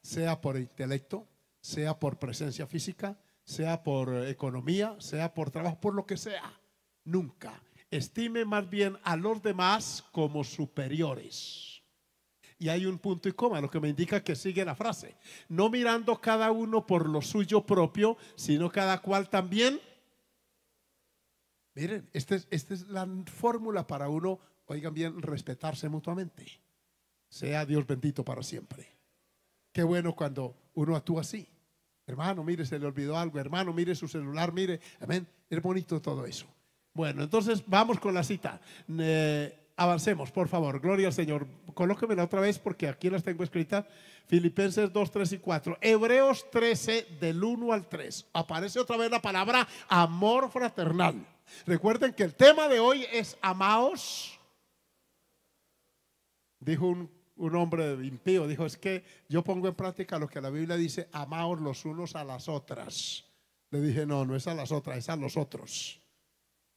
[SPEAKER 1] sea por intelecto, sea por presencia física, sea por economía, sea por trabajo, por lo que sea. Nunca. Estime más bien a los demás como superiores y hay un punto y coma, lo que me indica que sigue la frase. No mirando cada uno por lo suyo propio, sino cada cual también. Miren, esta este es, la fórmula para uno, oigan bien, respetarse mutuamente. Sea Dios bendito para siempre. Qué bueno cuando uno actúa así. Hermano, mire, se le olvidó algo. Hermano, mire su celular, mire. Amén. Es bonito todo eso. Bueno, entonces vamos con la cita. Avancemos, por favor. Gloria al Señor. la otra vez porque aquí las tengo escritas. Filipenses 2, 3 y 4. Hebreos 13, del 1 al 3. Aparece otra vez la palabra amor fraternal. Recuerden que el tema de hoy es amaos. Dijo un, un hombre impío, dijo, es que yo pongo en práctica lo que la Biblia dice, amaos los unos a las otras. Le dije, no, no es a las otras, es a los otros.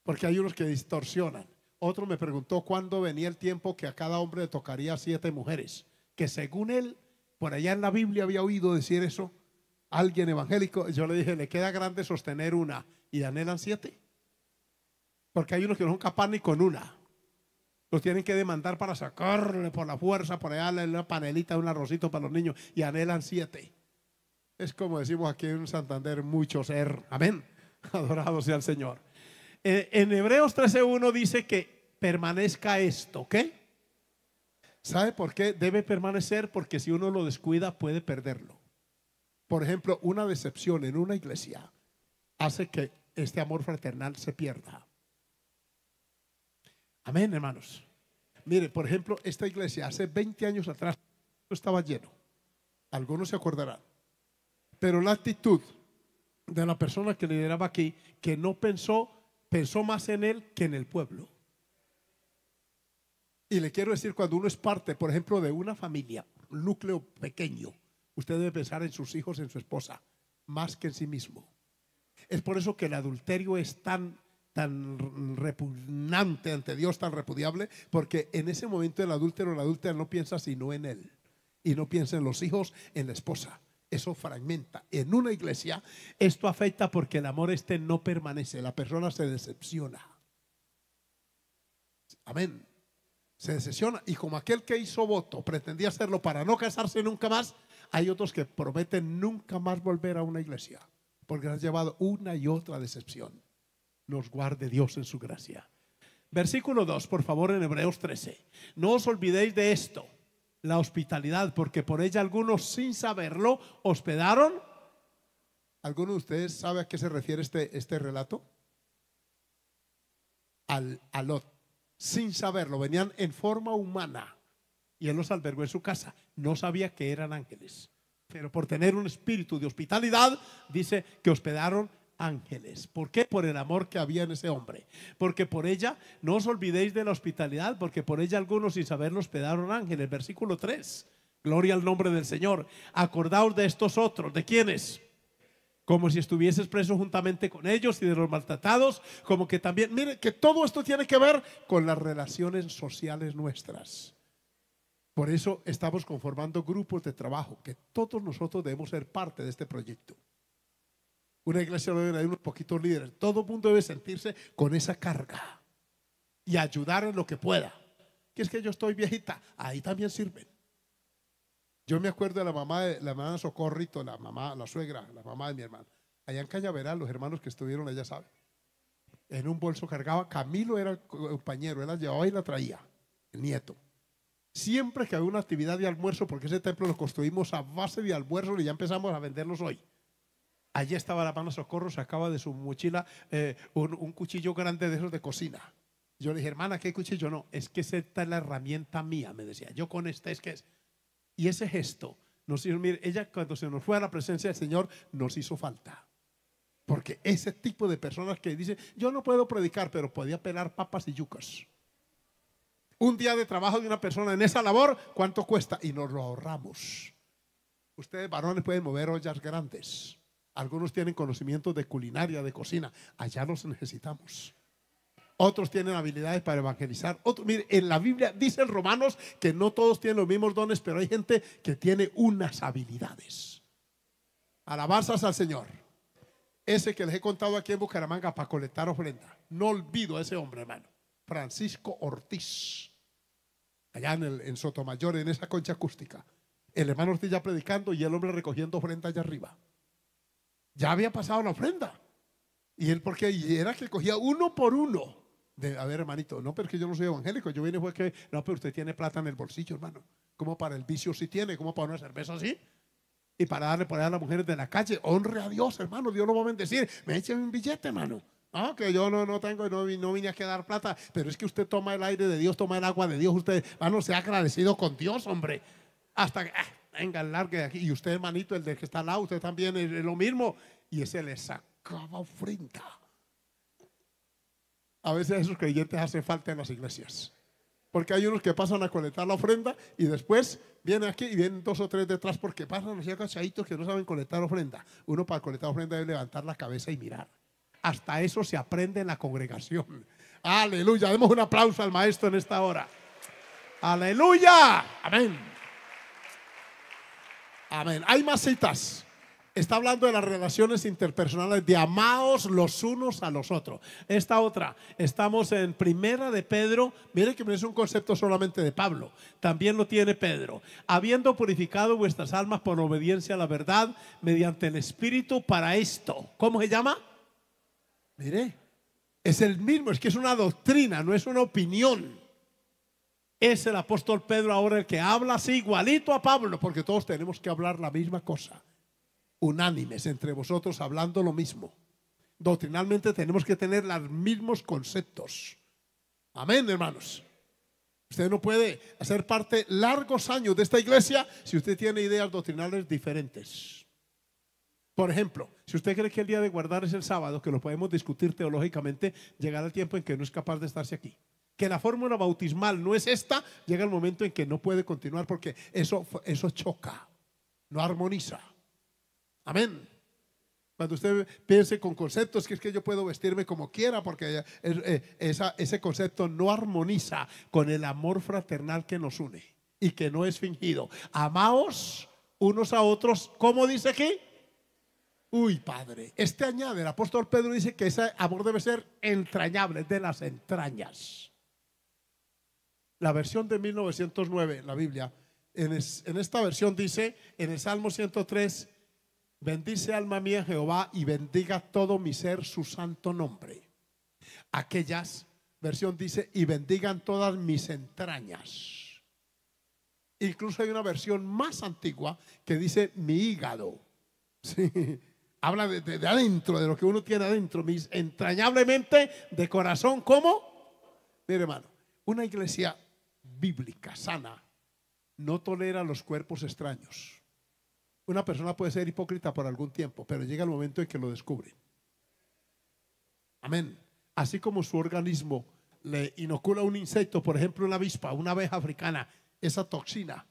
[SPEAKER 1] Porque hay unos que distorsionan otro me preguntó cuándo venía el tiempo que a cada hombre le tocaría siete mujeres, que según él, por allá en la Biblia había oído decir eso, alguien evangélico, yo le dije, le queda grande sostener una y anhelan siete. Porque hay unos que no son capaces ni con una. Los tienen que demandar para sacarle por la fuerza, por allá una panelita, un arrocito para los niños y anhelan siete. Es como decimos aquí en Santander, muchos ser. Amén. [LAUGHS] Adorado sea el Señor. Eh, en Hebreos 13.1 dice que permanezca esto, ¿ok? ¿Sabe por qué debe permanecer? Porque si uno lo descuida puede perderlo. Por ejemplo, una decepción en una iglesia hace que este amor fraternal se pierda. Amén, hermanos. Mire, por ejemplo, esta iglesia hace 20 años atrás estaba lleno. Algunos se acordarán. Pero la actitud de la persona que lideraba aquí, que no pensó pensó más en él que en el pueblo. Y le quiero decir, cuando uno es parte, por ejemplo, de una familia, un núcleo pequeño, usted debe pensar en sus hijos, en su esposa, más que en sí mismo. Es por eso que el adulterio es tan, tan repugnante ante Dios, tan repudiable, porque en ese momento el adúltero o la adúltera no piensa sino en él. Y no piensa en los hijos, en la esposa eso fragmenta. En una iglesia esto afecta porque el amor este no permanece, la persona se decepciona. Amén. Se decepciona. Y como aquel que hizo voto pretendía hacerlo para no casarse nunca más, hay otros que prometen nunca más volver a una iglesia porque han llevado una y otra decepción. Nos guarde Dios en su gracia. Versículo 2, por favor, en Hebreos 13. No os olvidéis de esto la hospitalidad, porque por ella algunos sin saberlo hospedaron. ¿Alguno de ustedes sabe a qué se refiere este, este relato? Al, a Lot. Sin saberlo, venían en forma humana y él los albergó en su casa. No sabía que eran ángeles, pero por tener un espíritu de hospitalidad, dice que hospedaron ángeles. ¿Por qué? Por el amor que había en ese hombre. Porque por ella, no os olvidéis de la hospitalidad, porque por ella algunos sin saberlo hospedaron ángeles. Versículo 3. Gloria al nombre del Señor. Acordaos de estos otros. ¿De quiénes? Como si estuvieses preso juntamente con ellos y de los maltratados. Como que también, mire, que todo esto tiene que ver con las relaciones sociales nuestras. Por eso estamos conformando grupos de trabajo, que todos nosotros debemos ser parte de este proyecto. Una iglesia debe de unos poquitos líderes. Todo mundo debe sentirse con esa carga y ayudar en lo que pueda. Que es que yo estoy viejita, ahí también sirven. Yo me acuerdo de la mamá de la mamá de Socorrito, la mamá, la suegra, la mamá de mi hermano. Allá en Cañaveral, los hermanos que estuvieron allá saben. En un bolso cargaba, Camilo era el compañero, él la llevaba y la traía, el nieto. Siempre que había una actividad de almuerzo, porque ese templo lo construimos a base de almuerzo y ya empezamos a venderlos hoy. Allí estaba la mano socorro, sacaba de su mochila eh, un, cuchillo grande de esos de cocina. Yo le dije, hermana, ¿qué cuchillo? No, es que esta es la herramienta mía, me decía. Yo con esta es que es. Y ese gesto nos hizo, ella cuando se nos fue a la presencia del Señor, nos hizo falta. Porque ese tipo de personas que dicen, yo no puedo predicar, pero podía pelar papas y yucas. Un día de trabajo de una persona en esa labor, ¿cuánto cuesta? Y nos lo ahorramos. Ustedes varones pueden mover ollas grandes algunos tienen conocimientos de culinaria, de cocina. Allá los necesitamos. Otros tienen habilidades para evangelizar. en la Biblia dicen Romanos que no todos tienen los mismos dones, pero hay gente que tiene unas habilidades. Alabanzas al Señor. Ese que les he contado aquí en Bucaramanga para colectar ofrenda. No olvido a ese hombre, hermano. Francisco Ortiz. Allá en, el, en Sotomayor, en esa concha acústica. El hermano Ortiz ya predicando y el hombre recogiendo ofrenda allá arriba ya había pasado la ofrenda. Y él, porque y era que cogía uno por uno. De, a ver, hermanito, no, pero es que yo no soy evangélico. Yo vine fue que, no, pero usted tiene plata en el bolsillo, hermano. ¿Cómo para el vicio si tiene, ¿Cómo para una cerveza sí. Y para darle por ahí a las mujeres de la calle, honre a Dios, hermano. Dios lo va a bendecir. Me eche un billete, hermano. Ah, que yo no, no tengo, no, no vine a quedar plata. Pero es que usted toma el aire de Dios, toma el agua de Dios. Usted, hermano, ha agradecido con Dios, hombre. Hasta que, ah, venga, largue de aquí. Y usted, hermanito, el de que está al lado, usted también es lo mismo. Y ese le sacaba ofrenda. A veces esos creyentes hacen falta en las iglesias. Porque hay unos que pasan a colectar la ofrenda y después vienen aquí y vienen dos o tres detrás porque pasan los cachaditos que no saben colectar ofrenda. Uno para colectar ofrenda debe levantar la cabeza y mirar. Hasta eso se aprende en la congregación. Aleluya. Demos un aplauso al maestro en esta hora. Aleluya. Amén. Amén. Hay más citas. Está hablando de las relaciones interpersonales, de amados los unos a los otros. Esta otra, estamos en primera de Pedro. Mire que no es un concepto solamente de Pablo, también lo tiene Pedro. Habiendo purificado vuestras almas por obediencia a la verdad mediante el Espíritu para esto. ¿Cómo se llama? Mire, es el mismo, es que es una doctrina, no es una opinión. Es el apóstol Pedro ahora el que habla así igualito a Pablo, porque todos tenemos que hablar la misma cosa, unánimes entre vosotros hablando lo mismo. Doctrinalmente tenemos que tener los mismos conceptos. Amén, hermanos. Usted no puede hacer parte largos años de esta iglesia si usted tiene ideas doctrinales diferentes. Por ejemplo, si usted cree que el día de guardar es el sábado, que lo podemos discutir teológicamente, llegará el tiempo en que no es capaz de estarse aquí que la fórmula bautismal no es esta, llega el momento en que no puede continuar porque eso, eso choca, no armoniza. Amén. Cuando usted piense con conceptos que es que yo puedo vestirme como quiera, porque eh, eh, ese concepto no armoniza con el amor fraternal que nos une y que no es fingido. Amaos unos a otros, ¿cómo dice aquí? Uy, Padre, este añade, el apóstol Pedro dice que ese amor debe ser entrañable, de las entrañas la versión de 1909, la Biblia, en, esta versión dice, en el Salmo 103, bendice alma mía Jehová y bendiga todo mi ser su santo nombre. Aquellas, versión dice, y bendigan todas mis entrañas. Incluso hay una versión más antigua que dice mi hígado. [LAUGHS] habla de, adentro, de lo que uno tiene adentro, mis entrañablemente de corazón, ¿cómo? Mire hermano, una iglesia bíblica, sana, no tolera los cuerpos extraños. Una persona puede ser hipócrita por algún tiempo, pero llega el momento en que lo descubre. Amén. Así como su organismo le inocula un insecto, por ejemplo, una avispa, una abeja africana, esa toxina,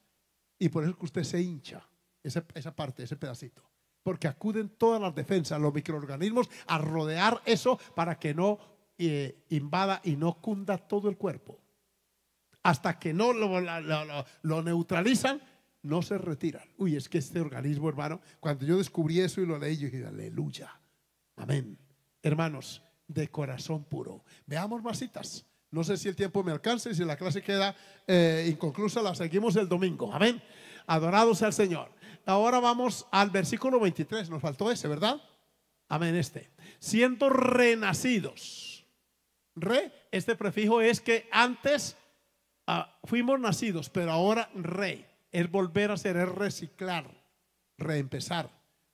[SPEAKER 1] y por eso que usted se hincha, esa, parte, ese pedacito porque acuden todas las defensas, los microorganismos, a rodear eso para que no eh, invada y no cunda todo el cuerpo. Hasta que no lo, neutralizan, no se retiran. Uy, es que este organismo, hermano, cuando yo descubrí eso y lo leí, yo dije, aleluya. Amén. Hermanos, de corazón puro. Veamos más citas. No sé si el tiempo me alcance y si la clase queda eh, inconclusa, la seguimos el domingo. Amén. Adorados al Señor. Ahora vamos al versículo 23. Nos faltó ese, ¿verdad? Amén, este. Siendo renacidos. Re, este prefijo es que antes Ah, fuimos nacidos, pero ahora rey. Es volver a ser, es reciclar, reempezar.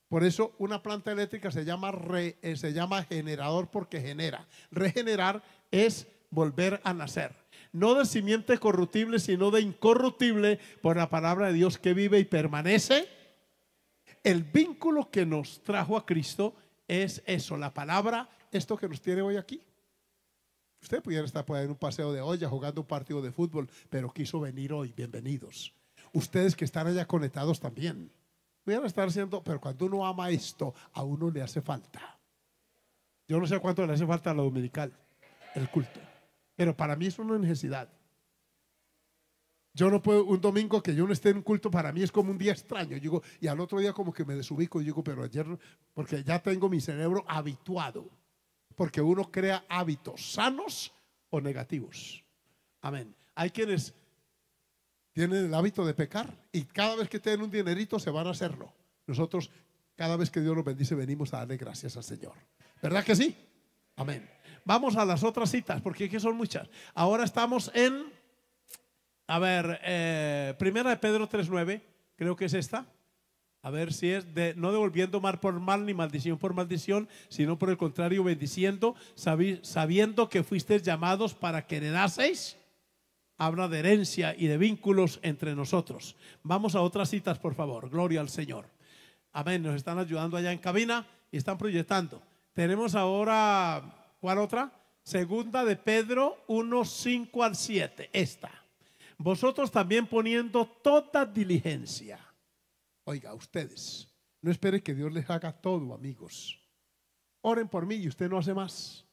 [SPEAKER 1] Por eso una planta eléctrica se llama, eh, se llama generador porque genera. Regenerar es volver a nacer. No de simiente corruptible, sino de incorruptible por la palabra de Dios que vive y permanece. El vínculo que nos trajo a Cristo es eso, la palabra, esto que nos tiene hoy aquí. Usted pudiera estar por en un paseo de olla jugando un partido de fútbol, pero quiso venir hoy. Bienvenidos. Ustedes que están allá conectados también. a estar haciendo, pero cuando uno ama esto, a uno le hace falta. Yo no sé cuánto le hace falta a lo dominical, el culto. Pero para mí es una necesidad. Yo no puedo, un domingo que yo no esté en un culto, para mí es como un día extraño. y al otro día como que me desubico y digo, pero ayer, porque ya tengo mi cerebro habituado porque uno crea hábitos sanos o negativos. Amén. Hay quienes tienen el hábito de pecar y cada vez que tienen un dinerito se van a hacerlo. Nosotros, cada vez que Dios nos bendice, venimos a darle gracias al Señor. ¿Verdad que sí? Amén. Vamos a las otras citas, porque que son muchas. Ahora estamos en, a ver, eh, primera de Pedro 3.9, creo que es esta. A ver si es de, no devolviendo mal por mal ni maldición por maldición, sino por el contrario bendiciendo, sabiendo que fuisteis llamados para que heredaseis. Habla de herencia y de vínculos entre nosotros. Vamos a otras citas, por favor. Gloria al Señor. Amén. Nos están ayudando allá en cabina y están proyectando. Tenemos ahora, ¿cuál otra? Segunda de Pedro 1, 5 al 7. Esta. Vosotros también poniendo toda diligencia Oiga, ustedes, no esperen que Dios les haga todo, amigos. Oren por mí y usted no hace más.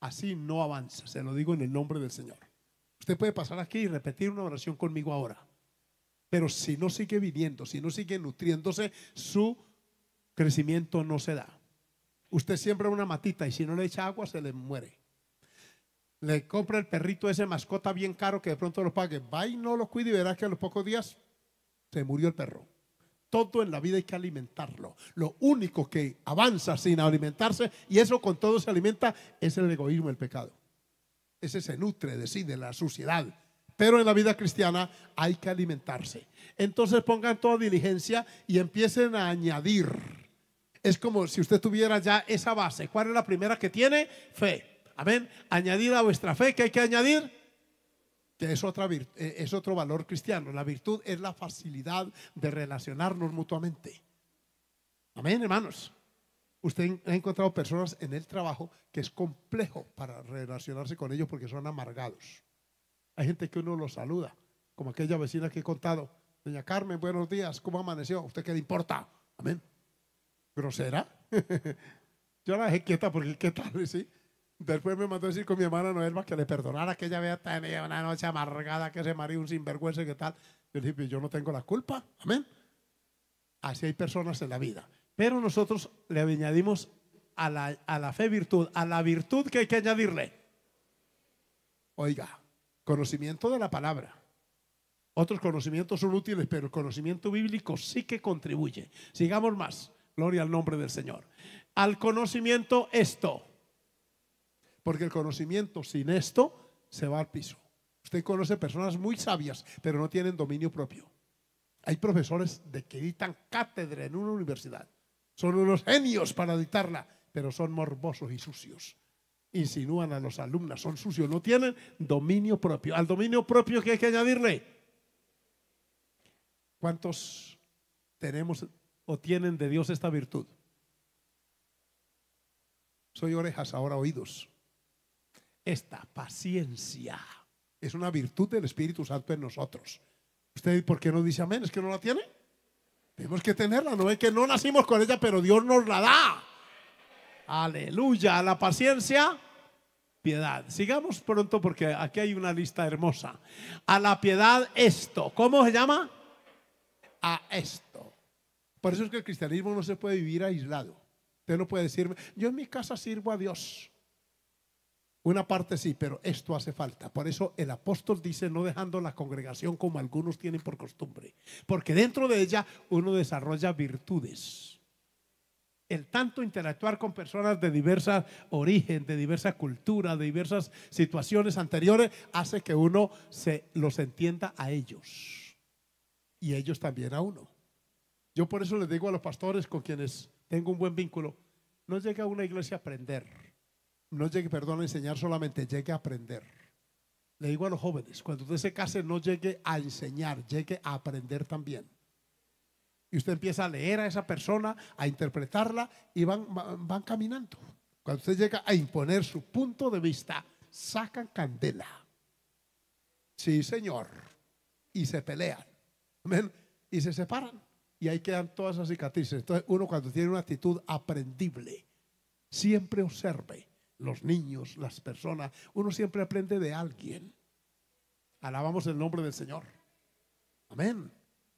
[SPEAKER 1] Así no avanza, se lo digo en el nombre del Señor. Usted puede pasar aquí y repetir una oración conmigo ahora. Pero si no sigue viviendo, si no sigue nutriéndose, su crecimiento no se da. Usted siembra una matita y si no le echa agua se le muere. Le compra el perrito ese mascota bien caro que de pronto lo pague. Va y no lo cuide y verá que a los pocos días se murió el perro. Todo en la vida hay que alimentarlo. Lo único que avanza sin alimentarse, y eso con todo se alimenta, es el egoísmo, el pecado. Ese se nutre de sí, de la suciedad. Pero en la vida cristiana hay que alimentarse. Entonces pongan toda diligencia y empiecen a añadir. Es como si usted tuviera ya esa base. ¿Cuál es la primera que tiene? Fe. Amén. Añadir a vuestra fe, que hay que añadir? Es, eh, es otro valor cristiano. La virtud es la facilidad de relacionarnos mutuamente. Amén, hermanos. Usted ha encontrado personas en el trabajo que es complejo para relacionarse con ellos porque son amargados. Hay gente que uno los saluda, como aquella vecina que he contado. Doña Carmen, buenos días, ¿cómo amaneció? ¿Usted qué le importa? Amén. ¿Grosera? [LAUGHS] Yo la dejé quieta porque qué tal, [LAUGHS] ¿sí? Después me mandó a decir con mi hermana Noelma que le perdonara que ella había tenido una noche amargada, que se marido un sinvergüenza y que tal. Yo le pues yo no tengo la culpa. Amén. Así hay personas en la vida. Pero nosotros le añadimos a la, a la fe virtud, a la virtud que hay que añadirle. Oiga, conocimiento de la palabra. Otros conocimientos son útiles, pero el conocimiento bíblico sí que contribuye. Sigamos más. Gloria al nombre del Señor. Al conocimiento esto. Porque el conocimiento sin esto se va al piso. Usted conoce personas muy sabias, pero no tienen dominio propio. Hay profesores de que editan cátedra en una universidad. Son unos genios para editarla pero son morbosos y sucios. Insinúan a los alumnos, son sucios, no tienen dominio propio. Al dominio propio que hay que añadirle. ¿Cuántos tenemos o tienen de Dios esta virtud? Soy orejas, ahora oídos esta paciencia. Es una virtud del Espíritu Santo en nosotros. ¿Usted por qué no dice amén? ¿Es que no la tiene? Tenemos que tenerla, no es que no nacimos con ella, pero Dios nos la da. Aleluya, la paciencia, piedad. Sigamos pronto porque aquí hay una lista hermosa. A la piedad esto, ¿cómo se llama? A esto. Por eso es que el cristianismo no se puede vivir aislado. Usted no puede decirme, yo en mi casa sirvo a Dios. Una parte sí, pero esto hace falta. Por eso el apóstol dice, no dejando la congregación como algunos tienen por costumbre, porque dentro de ella uno desarrolla virtudes. El tanto interactuar con personas de diversa origen, de diversa cultura, de diversas situaciones anteriores, hace que uno se los entienda a ellos y ellos también a uno. Yo por eso les digo a los pastores con quienes tengo un buen vínculo, no llega a una iglesia a aprender no llegue, perdón, a enseñar solamente, llegue a aprender. Le digo a los jóvenes, cuando usted se case, no llegue a enseñar, llegue a aprender también. Y usted empieza a leer a esa persona, a interpretarla y van, van caminando. Cuando usted llega a imponer su punto de vista, sacan candela. Sí, señor. Y se pelean. Y se separan. Y ahí quedan todas esas cicatrices. Entonces, uno cuando tiene una actitud aprendible, siempre observe los niños, las personas. Uno siempre aprende de alguien. Alabamos el nombre del Señor. Amén.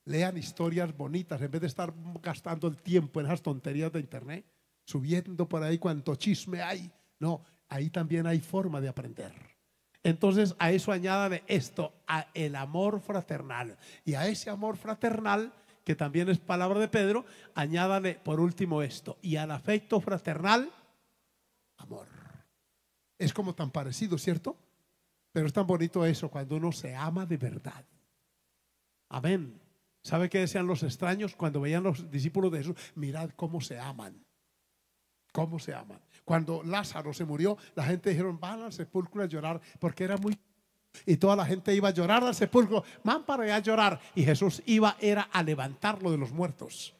[SPEAKER 1] Lean historias bonitas en vez de estar gastando el tiempo en esas tonterías de internet, subiendo por ahí cuanto chisme hay. No, ahí también hay forma de aprender. Entonces a eso de esto, a el amor fraternal. Y a ese amor fraternal, que también es palabra de Pedro, añádale por último esto. Y al afecto fraternal, amor. Es como tan parecido, ¿cierto? Pero es tan bonito eso cuando uno se ama de verdad. Amén. ¿Sabe qué decían los extraños cuando veían los discípulos de Jesús? Mirad cómo se aman. Cómo se aman. Cuando Lázaro se murió, la gente dijeron, van al sepulcro a llorar porque era muy... Y toda la gente iba a llorar al sepulcro, van para allá a llorar. Y Jesús iba, era a levantarlo de los muertos.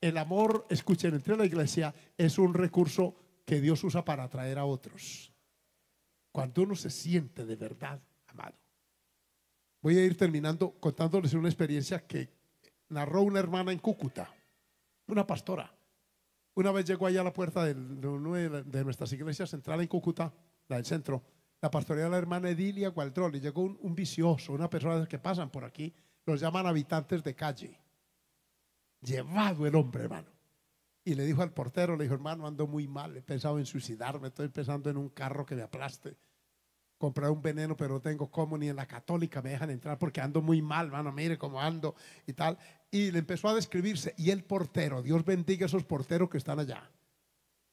[SPEAKER 1] El amor, escuchen, entre la iglesia es un recurso que Dios usa para atraer a otros. Cuando uno se siente de verdad amado. Voy a ir terminando contándoles una experiencia que narró una hermana en Cúcuta, una pastora. Una vez llegó allá a la puerta de, de nuestras iglesias central en Cúcuta, la del centro, la pastoría de la hermana Edilia Gualdrón, y llegó un, un vicioso, una persona que pasan por aquí, los llaman habitantes de calle. Llevado el hombre, hermano. Y le dijo al portero, le dijo, hermano, ando muy mal, he pensado en suicidarme, estoy pensando en un carro que me aplaste. Comprar un veneno, pero no tengo cómo, ni en la católica me dejan entrar porque ando muy mal, hermano, mire cómo ando y tal. Y le empezó a describirse. Y el portero, Dios bendiga a esos porteros que están allá.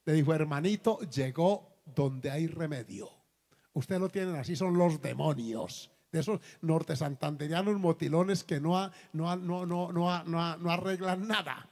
[SPEAKER 1] Le dijo, hermanito, llegó donde hay remedio. Ustedes lo tienen así, son los demonios de esos norte santanderianos motilones que no, no, no, no, no, no arreglan nada.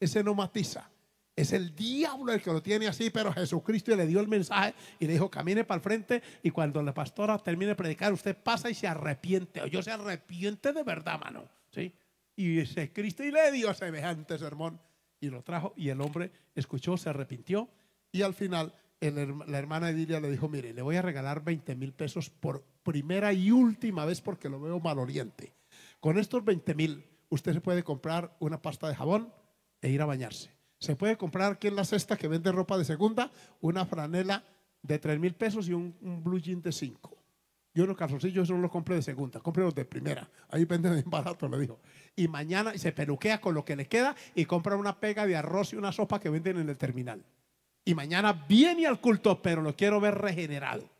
[SPEAKER 1] Ese no matiza. Es el diablo el que lo tiene así, pero Jesucristo le dio el mensaje y le dijo, camine para el frente y cuando la pastora termine de predicar, usted pasa y se arrepiente. O yo se arrepiente de verdad, mano. ¿sí? Y ese Cristo y le dio semejante sermón y lo trajo y el hombre escuchó, se arrepintió y al final la hermana Edilia le dijo, mire, le voy a regalar 20 mil pesos por primera y última vez porque lo veo mal oriente Con estos 20 mil usted se puede comprar una pasta de jabón e ir a bañarse se puede comprar aquí en la cesta que vende ropa de segunda una franela de tres mil pesos y un, blue jean de 5. Yo los calzoncillos no los compré de segunda, compré los de primera. Ahí venden en barato, le dijo. Y mañana se peluquea con lo que le queda y compra una pega de arroz y una sopa que venden en el terminal. Y mañana viene al culto, pero lo quiero ver regenerado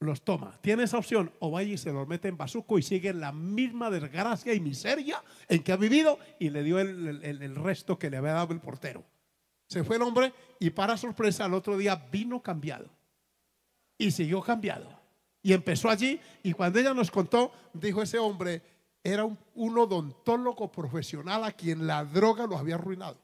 [SPEAKER 1] los toma. Tiene esa opción o vaya y se los mete en bazuco y sigue la misma desgracia y miseria en que ha vivido y le dio el, resto que le había dado el portero. Se fue el hombre y para sorpresa al otro día vino cambiado y siguió cambiado. Y empezó allí y cuando ella nos contó, dijo ese hombre, era un odontólogo profesional a quien la droga lo había arruinado.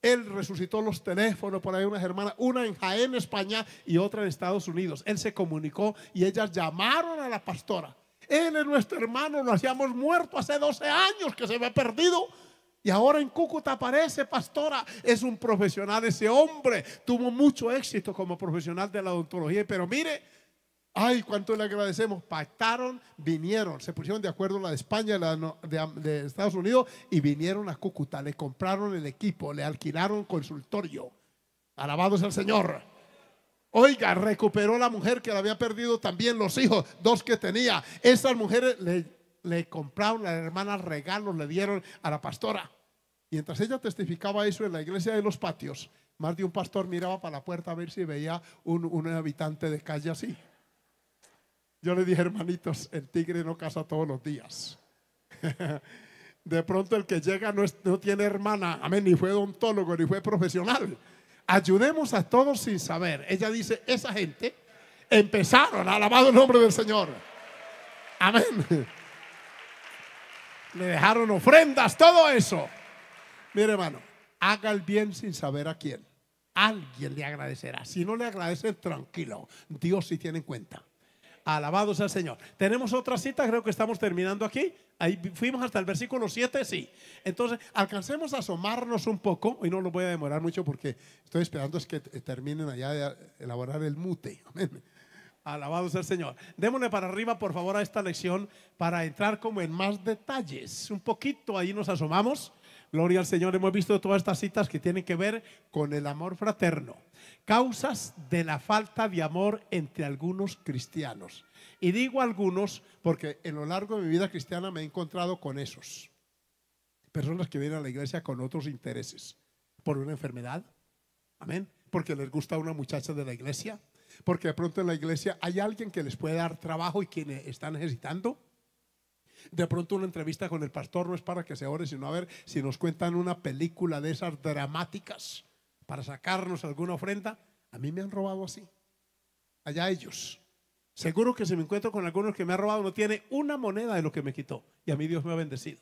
[SPEAKER 1] Él resucitó los teléfonos por ahí, unas hermanas, una en Jaén, España, y otra en Estados Unidos. Él se comunicó y ellas llamaron a la pastora. Él es nuestro hermano, lo hacíamos muerto hace 12 años que se había perdido. Y ahora en Cúcuta aparece, pastora. Es un profesional ese hombre. Tuvo mucho éxito como profesional de la odontología. Pero mire, Ay, cuánto le agradecemos. Pactaron, vinieron, se pusieron de acuerdo la de España, la de, Estados Unidos y vinieron a Cúcuta, le compraron el equipo, le alquilaron consultorio. Alabado Alabados el Señor. Oiga, recuperó la mujer que la había perdido también los hijos, dos que tenía. Esas mujeres le, le compraron, las hermanas regalos le dieron a la pastora. Mientras ella testificaba eso en la iglesia de los patios, más de un pastor miraba para la puerta a ver si veía un, un habitante de calle así. Yo le dije, hermanitos, el tigre no casa todos los días. [LAUGHS] De pronto el que llega no, tiene hermana, amén, ni fue odontólogo, ni fue profesional. Ayudemos a todos sin saber. Ella dice, esa gente empezaron, a alabado el nombre del Señor. Amén. Le dejaron ofrendas, todo eso. Mire, hermano, haga el bien sin saber a quién. Alguien le agradecerá. Si no le agradece, tranquilo. Dios sí tiene en cuenta. Alabados al Señor. Tenemos otra cita, creo que estamos terminando aquí. Ahí fuimos hasta el versículo 7, sí. Entonces, alcancemos a asomarnos un poco. Hoy no lo voy a demorar mucho porque estoy esperando es que eh, terminen allá de elaborar el mute. Alabados [LAUGHS] Alabado el Señor. Démosle para arriba, por favor, a esta lección para entrar como en más detalles. Un poquito ahí nos asomamos. Gloria al Señor. Hemos visto todas estas citas que tienen que ver con el amor fraterno causas de la falta de amor entre algunos cristianos. Y digo algunos porque en lo largo de mi vida cristiana me he encontrado con esos. Personas que vienen a la iglesia con otros intereses, por una enfermedad, amén, porque les gusta una muchacha de la iglesia, porque de pronto en la iglesia hay alguien que les puede dar trabajo y quienes está necesitando. De pronto una entrevista con el pastor no es para que se ore, sino a ver si nos cuentan una película de esas dramáticas para sacarnos alguna ofrenda, a mí me han robado así. Allá ellos. Seguro que si me encuentro con algunos que me han robado, no tiene una moneda de lo que me quitó. Y a mí Dios me ha bendecido.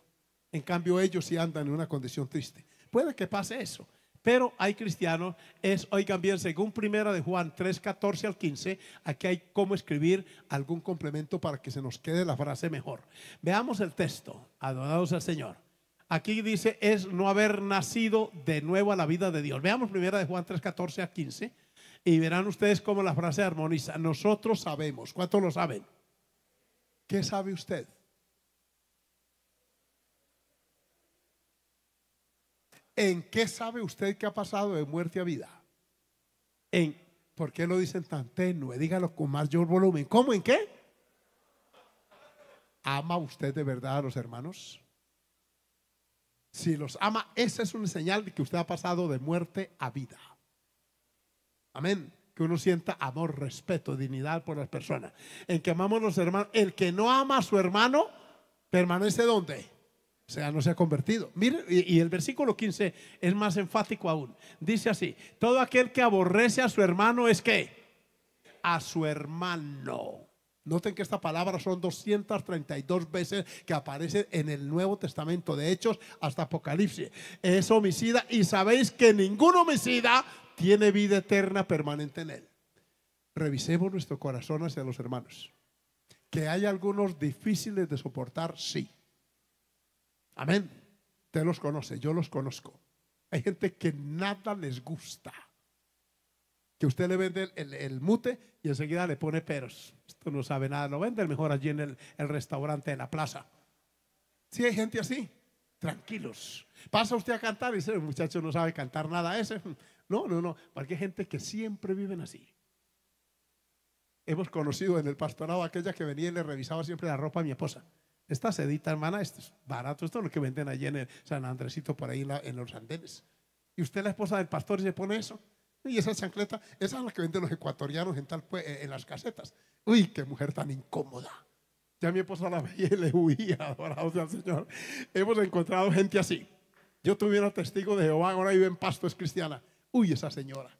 [SPEAKER 1] En cambio, ellos sí andan en una condición triste. Puede que pase eso. Pero hay cristianos, es, hoy también según primera de Juan 3, 14 al 15, aquí hay cómo escribir algún complemento para que se nos quede la frase mejor. Veamos el texto, adorados al Señor. Aquí dice, es no haber nacido de nuevo a la vida de Dios. Veamos primera de Juan 3, 14 a 15 y verán ustedes cómo la frase armoniza. Nosotros sabemos. ¿Cuántos lo saben? ¿Qué sabe usted? ¿En qué sabe usted que ha pasado de muerte a vida? ¿En por qué lo dicen tan tenue? Dígalo con mayor volumen. ¿Cómo en qué? ¿Ama usted de verdad a los hermanos? Si los ama, esa es una señal de que usted ha pasado de muerte a vida. Amén. Que uno sienta amor, respeto, dignidad por las personas. En que amamos a los hermanos. El que no ama a su hermano, permanece donde? O sea, no se ha convertido. Mire, y, y el versículo 15 es más enfático aún. Dice así, todo aquel que aborrece a su hermano es que a su hermano. Noten que esta palabra son 232 veces que aparece en el Nuevo Testamento de Hechos hasta Apocalipsis. Es homicida y sabéis que ningún homicida tiene vida eterna permanente en él. Revisemos nuestro corazón hacia los hermanos. Que hay algunos difíciles de soportar, sí. Amén. Te los conoce, yo los conozco. Hay gente que nada les gusta que usted le vende el, mute y enseguida le pone peros. Esto no sabe nada, lo vende mejor allí en el, restaurante de la plaza. Si hay gente así, tranquilos. Pasa usted a cantar y dice, el muchacho no sabe cantar nada ese. [LAUGHS] No, no, no, porque hay gente que siempre viven así. Hemos conocido en el pastorado aquella que venía y le revisaba siempre la ropa a mi esposa. Esta sedita, hermana, esto es barato, esto es lo que venden allí en el San Andresito por ahí en los andenes. Y usted, la esposa del pastor, se pone eso. Y esa chancleta, esa es la que venden los ecuatorianos en, tal, eh, en las casetas. Uy, qué mujer tan incómoda. Ya mi esposa la veía y le huía, adorado sea el Señor. Hemos encontrado gente así. Yo tuve una testigo de Jehová, ahora vive en Pasto, es cristiana. Uy, esa señora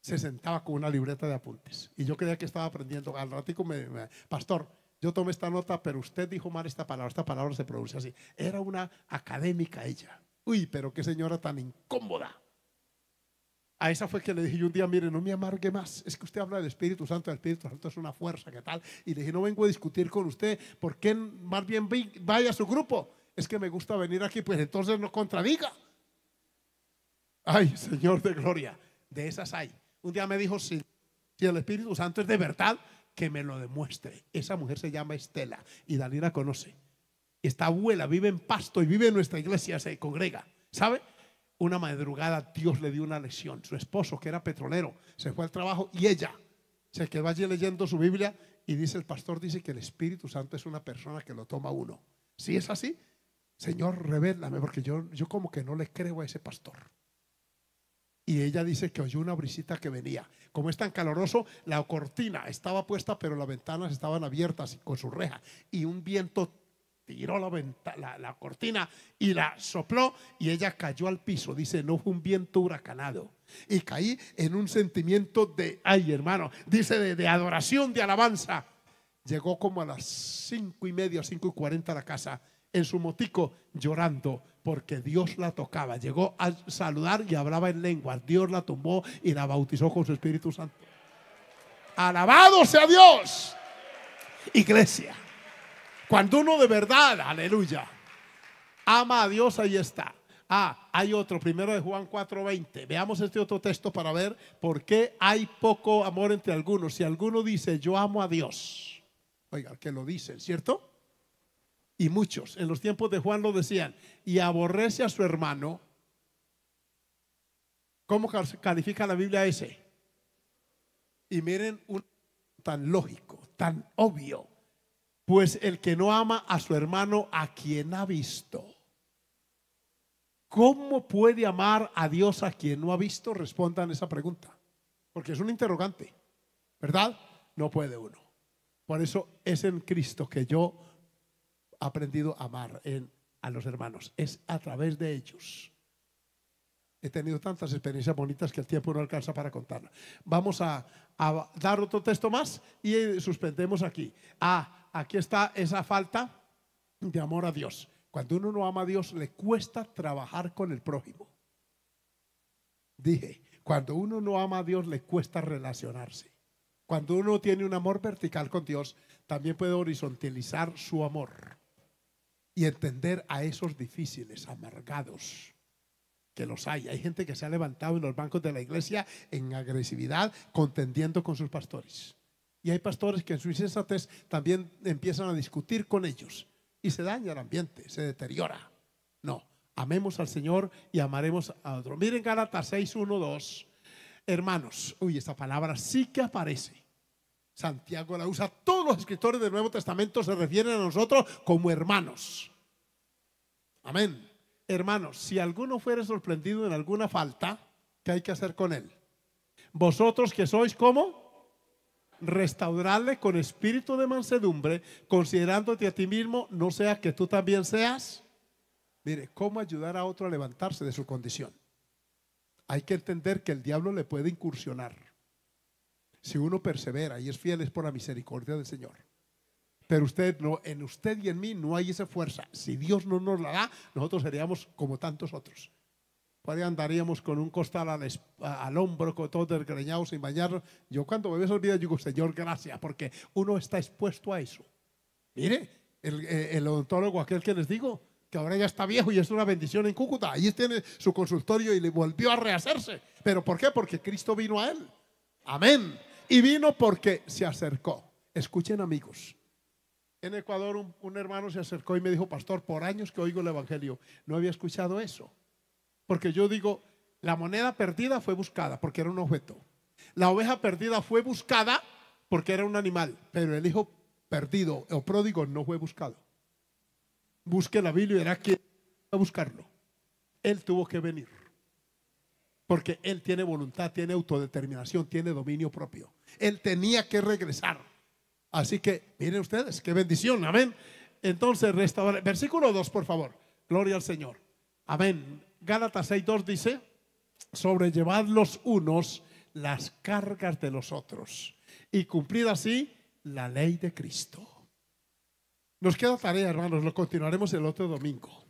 [SPEAKER 1] se sentaba con una libreta de apuntes. Y yo creía que estaba aprendiendo. Al ratico me, pastor, yo tomé esta nota, pero usted dijo mal esta palabra, esta palabra se produce así. Era una académica ella. Uy, pero qué señora tan incómoda. A esa fue que le dije un día, mire, no me amargue más, es que usted habla del Espíritu Santo, el Espíritu Santo es una fuerza, ¿qué tal? Y le dije, no vengo a discutir con usted, ¿por qué más bien vaya a su grupo? Es que me gusta venir aquí, pues entonces no contradiga. Ay, Señor de gloria, de esas hay. Un día me dijo, si, el Espíritu Santo es de verdad, que me lo demuestre. Esa mujer se llama Estela y Dalila conoce. Esta abuela vive en Pasto y vive en nuestra iglesia, se congrega, ¿sabe? una madrugada Dios le dio una lesión. Su esposo, que era petrolero, se fue al trabajo y ella se quedó allí leyendo su Biblia y dice el pastor, dice que el Espíritu Santo es una persona que lo toma uno. Si es así, Señor, revélame, porque yo, yo como que no le creo a ese pastor. Y ella dice que oyó una brisita que venía. Como es tan caloroso, la cortina estaba puesta, pero las ventanas estaban abiertas con su reja. Y un viento tiró la, cortina y la sopló y ella cayó al piso. Dice, no fue un viento huracanado. Y caí en un sentimiento de, ay hermano, dice de, adoración, de alabanza. Llegó como a las cinco y media, cinco y cuarenta a la casa, en su motico, llorando, porque Dios la tocaba. Llegó a saludar y hablaba en lengua Dios la tomó y la bautizó con su Espíritu Santo. Alabado sea Dios. Iglesia. Cuando uno de verdad, aleluya, ama a Dios, ahí está. Ah, hay otro, primero de Juan 4:20. Veamos este otro texto para ver por qué hay poco amor entre algunos. Si alguno dice, yo amo a Dios, oiga, que lo dicen, ¿cierto? Y muchos, en los tiempos de Juan lo decían, y aborrece a su hermano. ¿Cómo califica la Biblia ese? Y miren, un, tan lógico, tan obvio pues el que no ama a su hermano a quien ha visto. ¿Cómo puede amar a Dios a quien no ha visto? Respondan esa pregunta. Porque es un interrogante, ¿verdad? No puede uno. Por eso es en Cristo que yo he aprendido a amar a los hermanos. Es a través de ellos. He tenido tantas experiencias bonitas que el tiempo no alcanza para contarlas. Vamos a, a dar otro texto más y suspendemos aquí. A aquí está esa falta de amor a Dios. Cuando uno no ama a Dios, le cuesta trabajar con el prójimo. Dije, cuando uno no ama a Dios, le cuesta relacionarse. Cuando uno tiene un amor vertical con Dios, también puede horizontalizar su amor y entender a esos difíciles, amargados, que los hay. Hay gente que se ha levantado en los bancos de la iglesia en agresividad, contendiendo con sus pastores. Y hay pastores que en su insensatez también empiezan a discutir con ellos y se daña el ambiente, se deteriora. No, amemos al Señor y amaremos a otro. Miren Gálatas 6, 1, 2. Hermanos, uy, esta palabra sí que aparece. Santiago la usa. Todos los escritores del Nuevo Testamento se refieren a nosotros como hermanos. Amén. Hermanos, si alguno fuere sorprendido en alguna falta, ¿qué hay que hacer con él? Vosotros que sois como restaurarle con espíritu de mansedumbre, considerándote a ti mismo, no sea que tú también seas. Mire, ¿cómo ayudar a otro a levantarse de su condición? Hay que entender que el diablo le puede incursionar. Si uno persevera y es fiel es por la misericordia del Señor. Pero usted no, en usted y en mí no hay esa fuerza. Si Dios no nos la da, nosotros seríamos como tantos otros andaríamos con un costal al, hombro, con todo desgreñado, sin bañarnos. Yo cuando me veo esos videos digo, Señor, gracias, porque uno está expuesto a eso. Mire, eh, el, odontólogo, aquel que les digo, que ahora ya está viejo y es una bendición en Cúcuta. Allí tiene su consultorio y le volvió a rehacerse. ¿Pero por qué? Porque Cristo vino a él. Amén. Y vino porque se acercó. Escuchen amigos. En Ecuador un hermano se acercó y me dijo, pastor, por años que oigo el Evangelio, no había escuchado eso. Porque yo digo, la moneda perdida fue buscada porque era un objeto. La oveja perdida fue buscada porque era un animal, pero el hijo perdido o pródigo no fue buscado. Busque la Biblia y verá va a buscarlo. Él tuvo que venir. Porque él tiene voluntad, tiene autodeterminación, tiene dominio propio. Él tenía que regresar. Así que miren ustedes, qué bendición, amén. Entonces, restaurar. Versículo 2, por favor. Gloria al Señor. Amén. Gálatas 6.2 dice, sobrellevad los unos las cargas de los otros y cumplid así la ley de Cristo. Nos queda tarea, hermanos, lo continuaremos el otro domingo.